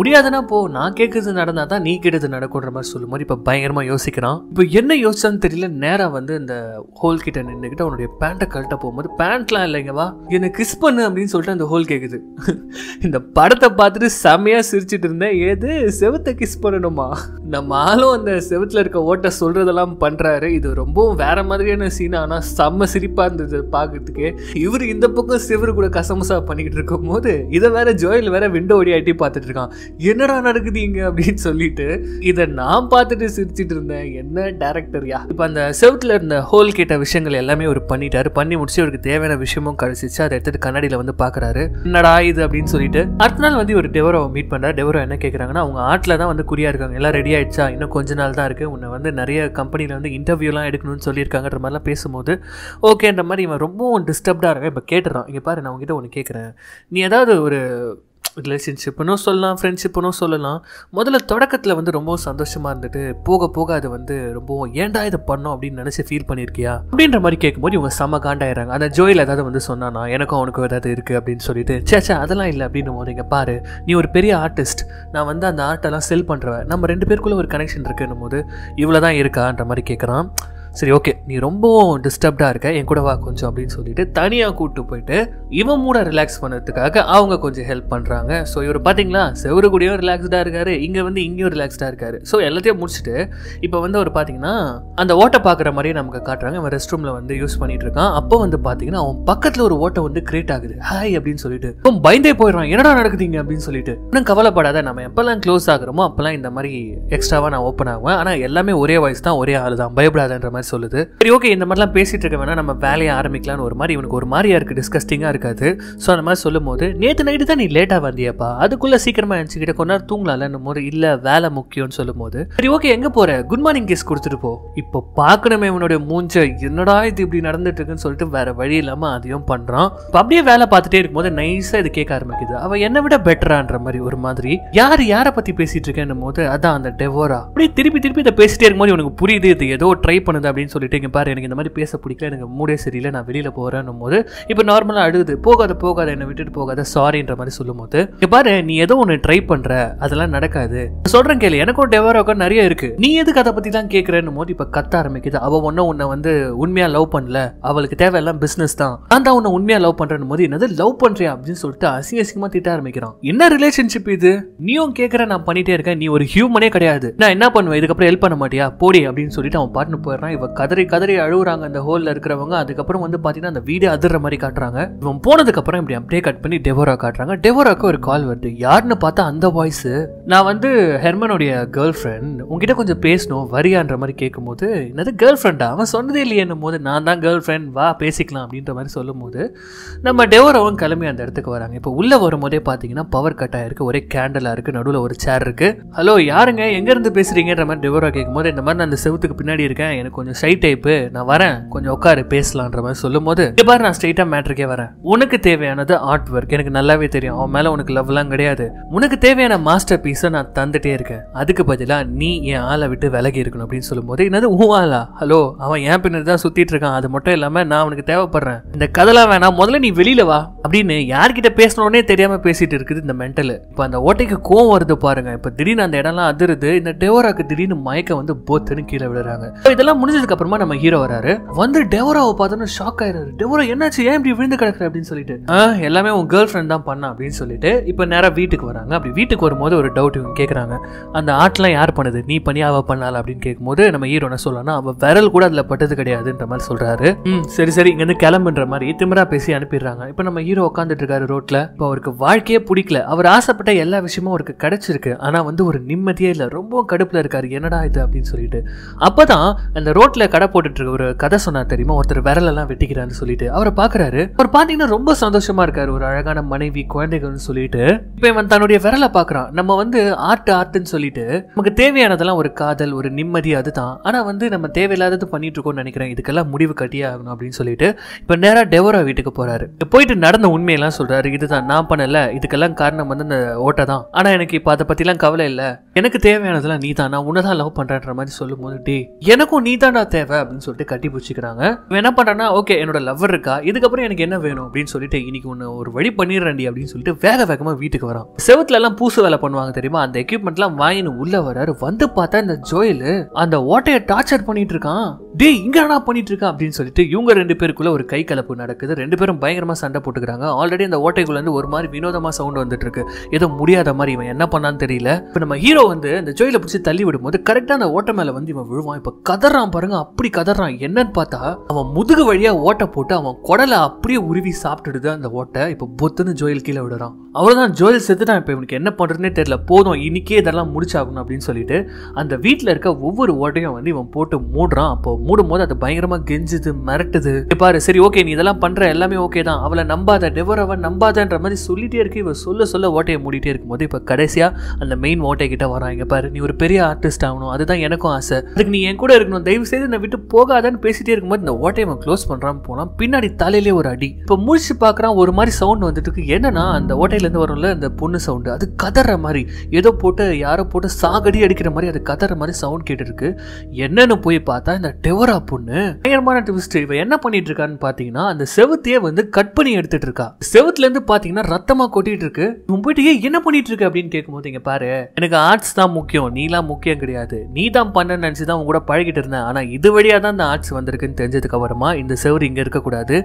முடியாதுன்னா போ நான் கேட்குறது நடந்தா தான் நீ கேட்டது நடக்கும்ன்ற மாதிரி சொல்லும் மாதிரி இப்போ பயங்கரமாக யோசிக்கிறான் இப்போ என்ன யோசிச்சான்னு தெரியல நேராக வந்து இந்த ஹோல் கிட்ட நின்றுக்கிட்ட அவனுடைய பேண்ட்டை கழட்ட போகும்போது பேண்ட்லாம் இல்லைங்கவா என்னை கிஸ் பண்ணு அப்படின்னு சொல்லிட்டு அந்த ஹோல் கேட்குது இந்த படத்தை பார்த்துட்டு செமையாக சிரிச்சிட்டு இருந்தேன் ஏது செவத்தை கிஸ் பண்ணணுமா நம்ம ஆளும் அந்த செவத்தில் இருக்க ஓட்டை சொல்கிறதெல்லாம் பண்ணுறாரு இது ரொம்பவும் வேற மாதிரியான சீன் ஆனால் செம்ம சிரிப்பாக இருந்தது பார்க்கறதுக்கு இவர் இந்த பக்கம் சிவர் கூட கசமசா பண்ணிக்கிட்டு இருக்கும் போது இதை வேற ஜோயில் வேற விண்டோ ஒடியாட்டி பார்த்துட்டு இருக்கான் என்னடா நடக்குது இங்கே அப்படின்னு சொல்லிட்டு இதை நான் பார்த்துட்டு சிரிச்சிட்டு இருந்தேன் என்ன டேரக்டர் யா இப்போ அந்த செவத்தில் இருந்த ஹோல் கேட்ட விஷயங்கள் எல்லாமே ஒரு பண்ணி பண்ணிட்டாரு பண்ணி முடிச்சு இவருக்கு தேவையான விஷயமும் கிடைச்சிச்சு அதை எடுத்துட்டு கண்ணாடியில் வந்து பாக்குறாரு என்னடா இது அப்படின்னு சொல்லிட்டு அடுத்த நாள் வந்து ஒரு டெவரோ மீட் பண்ணுறாரு டெவரோ என்ன கேட்குறாங்கன்னா அவங்க ஆர்ட்டில் தான் வந்து குறியா இருக்காங்க எல்லாம் ரெடி ஆயிடுச்சா இன்னும் கொஞ்ச நாள் தான் இருக்குது உன்னை வந்து நிறைய கம்பெனியில் வந்து இன்டர்வியூலாம் எடுக்கணும்னு சொல்லியிருக்காங்கன்ற மாதிரிலாம் பேசும்போது ஓகேன்ற மாதிரி இவன் ரொம்பவும் டிஸ்டர்ப்டாக இருக்கேன் இப்போ கேட்டுறான் இங்கே பாரு நான் உங்ககிட்ட ஒன்று கேட்குறேன் நீ ஏதாவது ஒரு ரிலேஷன்ஷிப்புன்னும் சொல்லலாம் ஃப்ரெண்ட்ஷிப்புன்னும் சொல்லலாம் முதல்ல தொடக்கத்தில் வந்து ரொம்ப சந்தோஷமாக இருந்துட்டு போக போக அது வந்து ரொம்ப ஏன்டா இதை பண்ணோம் அப்படின்னு நினச்சி ஃபீல் பண்ணியிருக்கியா அப்படின்ற மாதிரி கேட்கும்போது இவங்க செம காண்டாயிடுறாங்க அந்த ஜோயில் ஏதாவது வந்து சொன்னானா எனக்கும் அவனுக்கும் ஏதாவது இருக்குது அப்படின்னு சொல்லிட்டு சேச்சா அதெல்லாம் இல்லை அப்படின்னு போது இங்கே பாரு நீ ஒரு பெரிய ஆர்டிஸ்ட் நான் வந்து அந்த ஆர்ட்டெல்லாம் செல் பண்ணுறவன் நம்ம ரெண்டு பேருக்குள்ளே ஒரு கனெக்ஷன் இருக்குன்னும் போது இவ்வளோ தான் இருக்கான்ற மாதிரி கேட்குறான் சரி ஓகே நீ ரொம்ப டிஸ்டர்ப்டாக இருக்க என் கூட வா கொஞ்சம் அப்படின்னு சொல்லிட்டு தனியாக கூப்பிட்டு போயிட்டு இவன் மூட ரிலாக்ஸ் பண்ணுறதுக்காக அவங்க கொஞ்சம் ஹெல்ப் பண்ணுறாங்க ஸோ இவர் பார்த்தீங்களா செவரு கூடயும் ரிலாக்ஸ்டாக இருக்காரு இங்கே வந்து இங்கேயும் ரிலாக்ஸ்டாக இருக்காரு ஸோ எல்லாத்தையும் முடிச்சுட்டு இப்போ வந்து அவர் பார்த்தீங்கன்னா அந்த ஓட்டை பார்க்குற மாதிரியே நமக்கு காட்டுறாங்க அவன் ரெஸ்ட் ரூமில் வந்து யூஸ் பண்ணிட்டு இருக்கான் அப்போ வந்து பார்த்தீங்கன்னா அவன் பக்கத்தில் ஒரு ஓட்டை வந்து கிரியேட் ஆகுது ஹாய் அப்படின்னு சொல்லிட்டு இப்போ பயந்தே போயிடுறான் என்னடா நடக்குதுங்க அப்படின்னு சொல்லிட்டு இன்னும் கவலைப்படாத நம்ம எப்பெல்லாம் க்ளோஸ் ஆகிறோமோ அப்போல்லாம் இந்த மாதிரி எக்ஸ்ட்ராவாக நான் ஓப்பன் ஆகுவேன் ஆனால் எல்லாமே ஒரே வாய்ஸ் தான் ஒரே ஆள் தான் பயப்படாதன்ற மாதிரி சொல்லுது சரி ஓகே இந்த மாதிரிலாம் பேசிட்டு இருக்க வேணா நம்ம வேலையை ஆரம்பிக்கலாம்னு ஒரு மாதிரி இவனுக்கு ஒரு மாதிரியா இருக்கு டிஸ்கஸ்டிங்கா இருக்காது ஸோ அந்த மாதிரி சொல்லும் போது நேற்று நைட்டு தான் நீ லேட்டா வந்தியப்பா அதுக்குள்ள சீக்கிரமா எழுச்சிக்கிட்ட கொஞ்ச நேரம் தூங்கலாம்ல போது இல்ல வேலை முக்கியம்னு சொல்லும் போது சரி ஓகே எங்க போற குட் மார்னிங் கேஸ் கொடுத்துட்டு போ இப்போ பார்க்கணுமே இவனுடைய மூஞ்ச என்னடா இது இப்படி நடந்துட்டு இருக்குன்னு சொல்லிட்டு வேற வழி இல்லாம அதையும் பண்றான் இப்போ அப்படியே வேலை பார்த்துட்டே இருக்கும்போது நைஸா இது கேட்க ஆரம்பிக்குது அவ என்னை விட பெட்டரான்ற மாதிரி ஒரு மாதிரி யார் யாரை பத்தி பேசிட்டு இருக்கேன் போது அதான் அந்த டெவோரா அப்படியே திருப்பி திருப்பி இதை பேசிட்டே இருக்கும்போது இவனுக்கு புரியுது இது ஏதோ ட்ரை பண்ணுது அப்படின்னு சொல்லிட்டு இங்கே பாரு எனக்கு இந்த மாதிரி பேச பிடிக்கல எனக்கு மூடே சரியில்லை நான் வெளியில் போகிறேன்னும் போது இப்போ நார்மலாக அழுகுது போகாத போகாத என்னை விட்டுட்டு போகாத சாரின்ற மாதிரி சொல்லும் போது இங்கே பாரு நீ ஏதோ ஒன்று ட்ரை பண்ணுற அதெல்லாம் நடக்காது சொல்கிறேன் கேள்வி எனக்கும் டெவரோக்கும் நிறைய இருக்குது நீ எதுக்கு அதை பற்றி தான் கேட்குறேன்னு போது இப்போ கத்த ஆரம்பிக்குது அவள் ஒன்றும் உன்னை வந்து உண்மையாக லவ் பண்ணல அவளுக்கு தேவையெல்லாம் பிஸ்னஸ் தான் நான் தான் உன்னை உண்மையாக லவ் பண்ணுறேன்னு போது என்னது லவ் பண்ணுறேன் அப்படின்னு சொல்லிட்டு அசிங்க அசிங்கமாக திட்ட ஆரம்பிக்கிறான் என்ன ரிலேஷன்ஷிப் இது நீயும் கேட்குற நான் பண்ணிட்டே இருக்கேன் நீ ஒரு ஹியூமனே கிடையாது நான் என்ன பண்ணுவேன் இதுக்கப்புறம் ஹெல்ப் பண்ண மாட்டியா போடி அப்படின்னு சொல்லிட்டு அவன் பாட்டுன்னு போயிடுறான் இவ கதறி கதறி அழுகுறாங்க அந்த ஹோலில் இருக்கிறவங்க அதுக்கப்புறம் வந்து பார்த்தீங்கன்னா அந்த வீடு அதிர்ற மாதிரி காட்டுறாங்க இவன் போனதுக்கப்புறம் இப்படி அப்படியே கட் பண்ணி டெவோரா காட்டுறாங்க டெவோராக்கு ஒரு கால் வருது யாருன்னு பார்த்தா அந்த வாய்ஸ் நான் வந்து ஹெர்மனுடைய கேர்ள் ஃப்ரெண்ட் உங்ககிட்ட கொஞ்சம் பேசணும் வரியான்ற மாதிரி கேட்கும்போது என்னது கேர்ள் ஃப்ரெண்டா அவன் சொன்னதே இல்லையன்னும் போது நான் தான் கேர்ள் ஃப்ரெண்ட் வா பேசிக்கலாம் அப்படின்ற மாதிரி சொல்லும் நம்ம டெவோராவும் கிளம்பி அந்த இடத்துக்கு வராங்க இப்போ உள்ளே வரும்போதே பார்த்தீங்கன்னா பவர் கட் ஆகிருக்கு ஒரே கேண்டலாக இருக்குது நடுவில் ஒரு சேர் இருக்குது ஹலோ யாருங்க எங்கேருந்து பேசுகிறீங்கிற மாதிரி டெவரா கேட்கும்போது இந்த மாதிரி நான் அந்த செவத்துக்கு பின்னாடி இருக்கேன் எனக்கு கொஞ்சம் கொஞ்சம் ஷை டைப்பு நான் வரேன் கொஞ்சம் உட்காரு பேசலான்ற மாதிரி சொல்லும் போது பாரு நான் ஸ்ட்ரெயிட்டாக மேட்ருக்கே வரேன் உனக்கு தேவையானது ஆர்ட் ஒர்க் எனக்கு நல்லாவே தெரியும் அவன் மேலே உனக்கு லவ்லாம் கிடையாது உனக்கு தேவையான மாஸ்டர் பீஸை நான் தந்துட்டே இருக்கேன் அதுக்கு பதிலாக நீ என் ஆளை விட்டு விலகி இருக்கணும் அப்படின்னு சொல்லும்போது என்னது ஊ ஆளா ஹலோ அவன் என் பின்னர் தான் சுற்றிட்டு இருக்கான் அது மட்டும் இல்லாமல் நான் அவனுக்கு தேவைப்படுறேன் இந்த கதெல்லாம் வேணாம் முதல்ல நீ வெளியில வா அப்படின்னு யார்கிட்ட பேசணும்னே தெரியாம பேசிட்டு இருக்குது இந்த மென்டல் இப்போ அந்த ஓட்டைக்கு கோவம் வருது பாருங்க இப்போ திடீர்னு அந்த இடம்லாம் அதிருது இந்த டெவோராக்கு திடீர்னு மயக்க வந்து போத்துன்னு கீழே விழுறாங்க இதெல்லாம் முடிஞ்ச முடிஞ்சதுக்கு அப்புறமா நம்ம ஹீரோ வராரு வந்து டெவராவை பார்த்தோன்னு ஷாக் ஆயிடுறாரு டெவரா என்னாச்சு ஏன் இப்படி விழுந்து கிடக்குற அப்படின்னு சொல்லிட்டு எல்லாமே உன் கேர்ள் ஃப்ரெண்ட் தான் பண்ணா அப்படின்னு சொல்லிட்டு இப்போ நேரம் வீட்டுக்கு வராங்க அப்படி வீட்டுக்கு வரும்போது ஒரு டவுட் இவங்க கேட்குறாங்க அந்த ஆர்ட்லாம் யார் பண்ணுது நீ பண்ணி அவ பண்ணால அப்படின்னு கேட்கும்போது நம்ம ஹீரோ என்ன சொல்லலாம் அவள் விரல் கூட அதில் பட்டது கிடையாதுன்ற மாதிரி சொல்கிறாரு ம் சரி சரி இங்கேருந்து கிளம்புன்ற மாதிரி திமரா பேசி அனுப்பிடுறாங்க இப்போ நம்ம ஹீரோ உட்காந்துட்டு இருக்காரு ரோட்டில் இப்போ அவருக்கு வாழ்க்கையே பிடிக்கல அவர் ஆசைப்பட்ட எல்லா விஷயமும் அவருக்கு கிடைச்சிருக்கு ஆனால் வந்து ஒரு நிம்மதியே இல்லை ரொம்ப கடுப்பில் இருக்காரு என்னடா இது அப்படின்னு சொல்லிட்டு அப்போ தான் அந்த ரோட் ரோட்டில் கடை போட்டுட்டு ஒரு கதை சொன்னார் தெரியுமா ஒருத்தர் விரலெல்லாம் வெட்டிக்கிறான்னு சொல்லிட்டு அவரை பார்க்குறாரு அவர் பார்த்தீங்கன்னா ரொம்ப சந்தோஷமா இருக்காரு ஒரு அழகான மனைவி குழந்தைகள்னு சொல்லிட்டு இப்போ இவன் தன்னுடைய விரலை பார்க்குறான் நம்ம வந்து ஆர்ட் ஆர்ட்னு சொல்லிட்டு நமக்கு தேவையானதெல்லாம் ஒரு காதல் ஒரு நிம்மதி அதுதான் ஆனால் வந்து நம்ம தேவையில்லாதது பண்ணிட்டு இருக்கோம்னு நினைக்கிறேன் இதுக்கெல்லாம் முடிவு கட்டியே ஆகணும் அப்படின்னு சொல்லிட்டு இப்போ நேராக டெவரா வீட்டுக்கு போறாரு போயிட்டு நடந்த உண்மையெல்லாம் சொல்றாரு இதுதான் நான் பண்ணல இதுக்கெல்லாம் காரணம் வந்து இந்த ஓட்டை தான் ஆனால் எனக்கு இப்போ அதை பற்றிலாம் கவலை இல்லை எனக்கு தேவையானதெல்லாம் நீ தான் நான் உன்னதான் லவ் பண்றேன்ற மாதிரி சொல்லும் போது டே எனக்கும் நீ தான்டா தேவை அப்படின்னு சொல்லிட்டு கட்டி பிடிச்சிக்கிறாங்க என்ன பண்றேன்னா ஓகே என்னோட லவ்வர் இருக்கா இதுக்கப்புறம் எனக்கு என்ன வேணும் அப்படின்னு சொல்லிட்டு இன்னைக்கு ஒன்று ஒரு வழி பண்ணிடுறேன் அப்படின்னு சொல்லிட்டு வேக வேகமா வீட்டுக்கு வரான் செவத்துல எல்லாம் பூசு வேலை பண்ணுவாங்க தெரியுமா அந்த எக்யூப்மெண்ட் எல்லாம் வாங்கினு உள்ள வராரு வந்து பார்த்தா இந்த ஜோயில் அந்த ஓட்டையை டார்ச்சர் பண்ணிட்டு இருக்கான் டே இங்க என்ன பண்ணிட்டு இருக்கான் அப்படின்னு சொல்லிட்டு இவங்க ரெண்டு பேருக்குள்ள ஒரு கை கலப்பு நடக்குது ரெண்டு பேரும் பயங்கரமா சண்டை போட்டுக்கிறாங்க ஆல்ரெடி அந்த ஓட்டைக்குள்ள இருந்து ஒரு மாதிரி வினோதமா சவுண்ட் வந்துட்டு இருக்கு ஏதோ முடியாத மாதிரி இவன் என்ன பண்ணான்னு தெரியல இப்போ நம்ம ஹீரோ வந்து அந்த ஜோயில பிடிச்சி தள்ளி விடும்போது கரெக்டாக அந்த ஓட்ட மேலே வந்து இவன் விழுவான் இப்போ கதறான் பாருங்க அப்படி கதறான் என்னன்னு பார்த்தா அவன் முதுகு வழியாக ஓட்டை போட்டு அவன் குடலை அப்படியே உருவி சாப்பிட்டுடுது அந்த ஓட்டை இப்போ பொத்துன்னு ஜோயில் கீழே விடுறான் அவ்வளோதான் ஜோயில் செத்துட்டான் இப்போ இவனுக்கு என்ன பண்ணுறதுனே தெரியல போதும் இன்னைக்கே இதெல்லாம் முடிச்சாகணும் அப்படின்னு சொல்லிட்டு அந்த வீட்டில் இருக்க ஒவ்வொரு ஓட்டையும் வந்து இவன் போட்டு மூடுறான் அப்போ மூடும் போது அது பயங்கரமாக கெஞ்சுது மிரட்டுது பாரு சரி ஓகே நீ இதெல்லாம் பண்ணுற எல்லாமே ஓகே தான் அவளை நம்பாத நெவர் அவன் நம்பாதன்ற மாதிரி சொல்லிட்டே இருக்கு இவன் சொல்ல சொல்ல ஓட்டையை மூடிட்டே இருக்கும்போது இப்போ கடைசியாக அந்த மெயின் ஓட்டை கிட்ட வராங்க பாரு நீ ஒரு பெரிய ஆர்டிஸ்ட் ஆகணும் அதுதான் எனக்கும் ஆசை அதுக்கு நீ என் கூட இருக்கணும் தயவு செய்து என்னை விட்டு போகாதான்னு பேசிட்டே இருக்கும்போது இந்த ஓட்டை அவன் க்ளோஸ் பண்ணுறான் போனால் பின்னாடி தலையிலே ஒரு அடி இப்போ முடிச்சு பார்க்குறான் ஒரு மாதிரி சவுண்ட் வந்துட்டு இருக்கு என்னன்னா அந்த ஓட்டையிலேருந்து வரும்ல அந்த பொண்ணு சவுண்டு அது கதற மாதிரி ஏதோ போட்டு யாரோ போட்டு சாகடி அடிக்கிற மாதிரி அது கதற மாதிரி சவுண்ட் கேட்டுருக்கு என்னன்னு போய் பார்த்தா இந்த டெவரா பொண்ணு பயங்கரமான டிவிஸ்ட் இவ என்ன பண்ணிட்டு இருக்கான்னு பாத்தீங்கன்னா அந்த செவத்தையே வந்து கட் பண்ணி எடுத்துட்டு இருக்கா செவத்துல இருந்து பாத்தீங்கன்னா ரத்தமா கொட்டிட்டு இருக்கு போயிட்டு என்ன பண்ணிட்டு இருக்கு அப்படின்னு கேட்கும்போது இங்கே பாரு எனக்கு ஆர்ட்ஸ் தான் முக்கியம் நீலாம் முக்கியம் கிடையாது நீ தான் பண்ண நினச்சி தான் உங்க கூட பழகிட்டு இருந்தேன் ஆனால் இது வழியாக தான் இந்த ஆர்ட்ஸ் வந்திருக்குன்னு தெரிஞ்சதுக்கு அப்புறமா இந்த செவரு இங்கே இருக்கக்கூடாது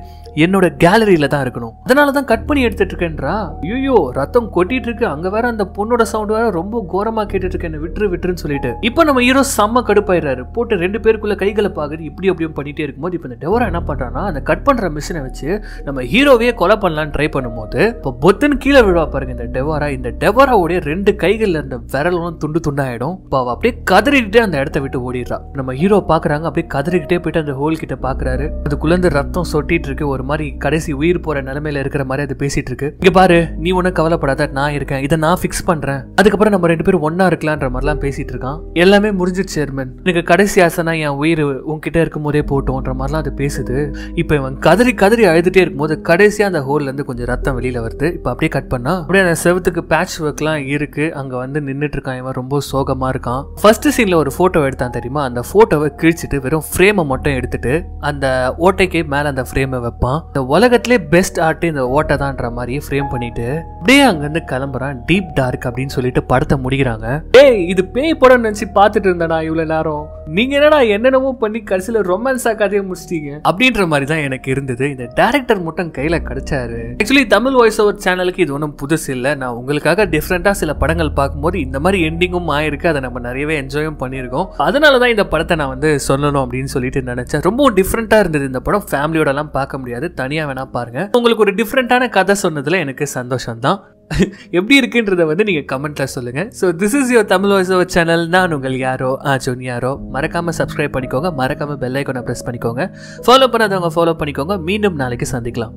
என்னோட கேலரியில் தான் இருக்கணும் அதனால தான் கட் பண்ணி எடுத்துட்டு இருக்கேன்றா ஐயோ ரத்தம் கொட்டிட்டு இருக்கு அங்கே வேற அந்த பொண்ணோட சவுண்ட் வேற ரொம்ப கோரமாக கேட்டுட்டு இருக்கேன் விட்டுரு விட்டுருன்னு சொல்லிட்டு இப்போ நம்ம ஹீரோ செம்ம கடுப்பாயிடுறாரு போட்டு ரெண்டு பேருக்குள்ள கைகளை பார்க்குறது இப்படி அப்படியும் பண்ணிட்டே இருக்கும்போது இப்போ இந்த டெவரா என்ன பண்ணுறான்னா அந்த கட் பண்ணுற மிஷினை வச்சு நம்ம ஹீரோவே கொலை பண்ணலான்னு ட்ரை பண்ணும்போது இப்போ பொத்துன்னு கீழே விழுவா பாருங்க இந்த டெவரா இந்த உடைய ரெண்டு கைகளில் இருந்த விரலும் துண்டு துண்டாயிடும் இப்போ அப்படியே கதறிக்கிட்டே அந்த இடத்த விட்டு ஓடிடுறா நம்ம ஹீரோ பார்க்குறாங்க அப்படியே கதறிக்கிட்டே போயிட்டு அந்த ஹோல் கிட்ட பார்க்குறாரு அது இந்த ரத்தம் சொட்டிட்டு இருக்கு ஒரு மாதிரி கடைசி உயிர் போற நிலமையில இருக்கிற மாதிரி அது பேசிட்டு இருக்கு இங்கே பாரு நீ ஒன்றும் கவலைப்படாத நான் இருக்கேன் இதை நான் ஃபிக்ஸ் பண்ணுறேன் அதுக்கப்புறம் நம்ம ரெண்டு பேரும் ஒன்னா இருக்கலான்ற மாதிரிலாம் பேசிட்டு இருக்கான் எல்லாமே முடிஞ்சிச்சு சேர்மன் எனக்கு கடைசி ஆசைனா என் உயிர் உன்கிட்ட இருக்கும் போதே போட்டோன்ற மாதிரிலாம் அது பேசுது இப்போ இவன் கதறி கதறி அழுதுகிட்டே இருக்கும்போது கடைசியாக அந்த ஹோல்ல இருந்து கொஞ்சம் ரத்தம் வெளியில வருது இப்போ அப்படியே கட் பண்ணா அப்படியே அந்த செவத்துக்கு பேட்ச் ஒர்க்லாம் இருக்கு அங்கே வந்து நின்றுட்டு இருக்கான் இருக்கான் இவன் ரொம்ப சோகமாக இருக்கான் ஃபர்ஸ்ட் சீனில் ஒரு ஃபோட்டோ எடுத்தான் தெரியுமா அந்த ஃபோட்டோவை கிழிச்சிட்டு வெறும் ஃப்ரேமை மட்டும் எடுத்துட்டு அந்த ஓட்டைக்கு மேலே அந்த ஃப்ரேமை வைப்பான் இந்த உலகத்திலே பெஸ்ட் ஆர்ட் இந்த ஓட்டை தான்ற மாதிரியே ஃப்ரேம் பண்ணிட்டு அப்படியே அங்கேருந்து கிளம்புறான் டீப் டார்க் அப்படின்னு சொல்லிட்டு படத்தை முடிக்கிறாங்க ஏய் இது பேய் படம் நினச்சி பார்த்துட்டு இருந்தேனா இவ்வளோ நேரம் நீங்க என்னடா என்னென்னமோ பண்ணி கடைசியில் ரொமான்ஸாக கதையை முடிச்சிட்டீங்க அப்படின்ற மாதிரி தான் எனக்கு இருந்தது இந்த டேரக்டர் மட்டும் கையில் கிடைச்சாரு ஆக்சுவலி தமிழ் வாய்ஸ் ஓவர் சேனலுக்கு இது ஒன்றும் புதுசு இல்லை நான் உங்களுக்காக டிஃப்ரெண்ட்டாக சில படங்கள் பார்க்கும்போது இந்த மாதிரி எண்டிங்கும் ஆயிருக்கு அதை நம்ம நிறையவே என்ஜாயும் பண்ணியிருக்கோம் அதனால தான் இந்த படத்தை நான் வந்து சொல்லணும் அப்படின்னு சொல்லிட்டு நினச்சேன் ரொம்ப டிஃப்ரெண்ட்டாக இருந்தது இந்த படம் ஃபேமிலியோடலாம் பார்க்க முடியாது தனியாக வேணால் பாருங்கள் உங்களுக்கு ஒரு டிஃப்ரெண்ட்டான கதை சொன்னதில் எனக்கு சந்தோஷம் தான் எப்படி இருக்குன்றத வந்து நீங்கள் கமெண்ட்டில் சொல்லுங்கள் so this is your Tamil voice over channel நான் உங்கள் யாரோ ஜோன் யாரோ மறக்காமல் சப்ஸ்கிரைப் பண்ணிக்கோங்க மறக்காமல் பெல்லைக்கோனை ப்ரெஸ் பண்ணிக்கோங்க ஃபாலோ பண்ணாதவங்க ஃபாலோ பண்ணிக்கோங்க மீண்டும் நாளைக்கு சந்திக்கலாம்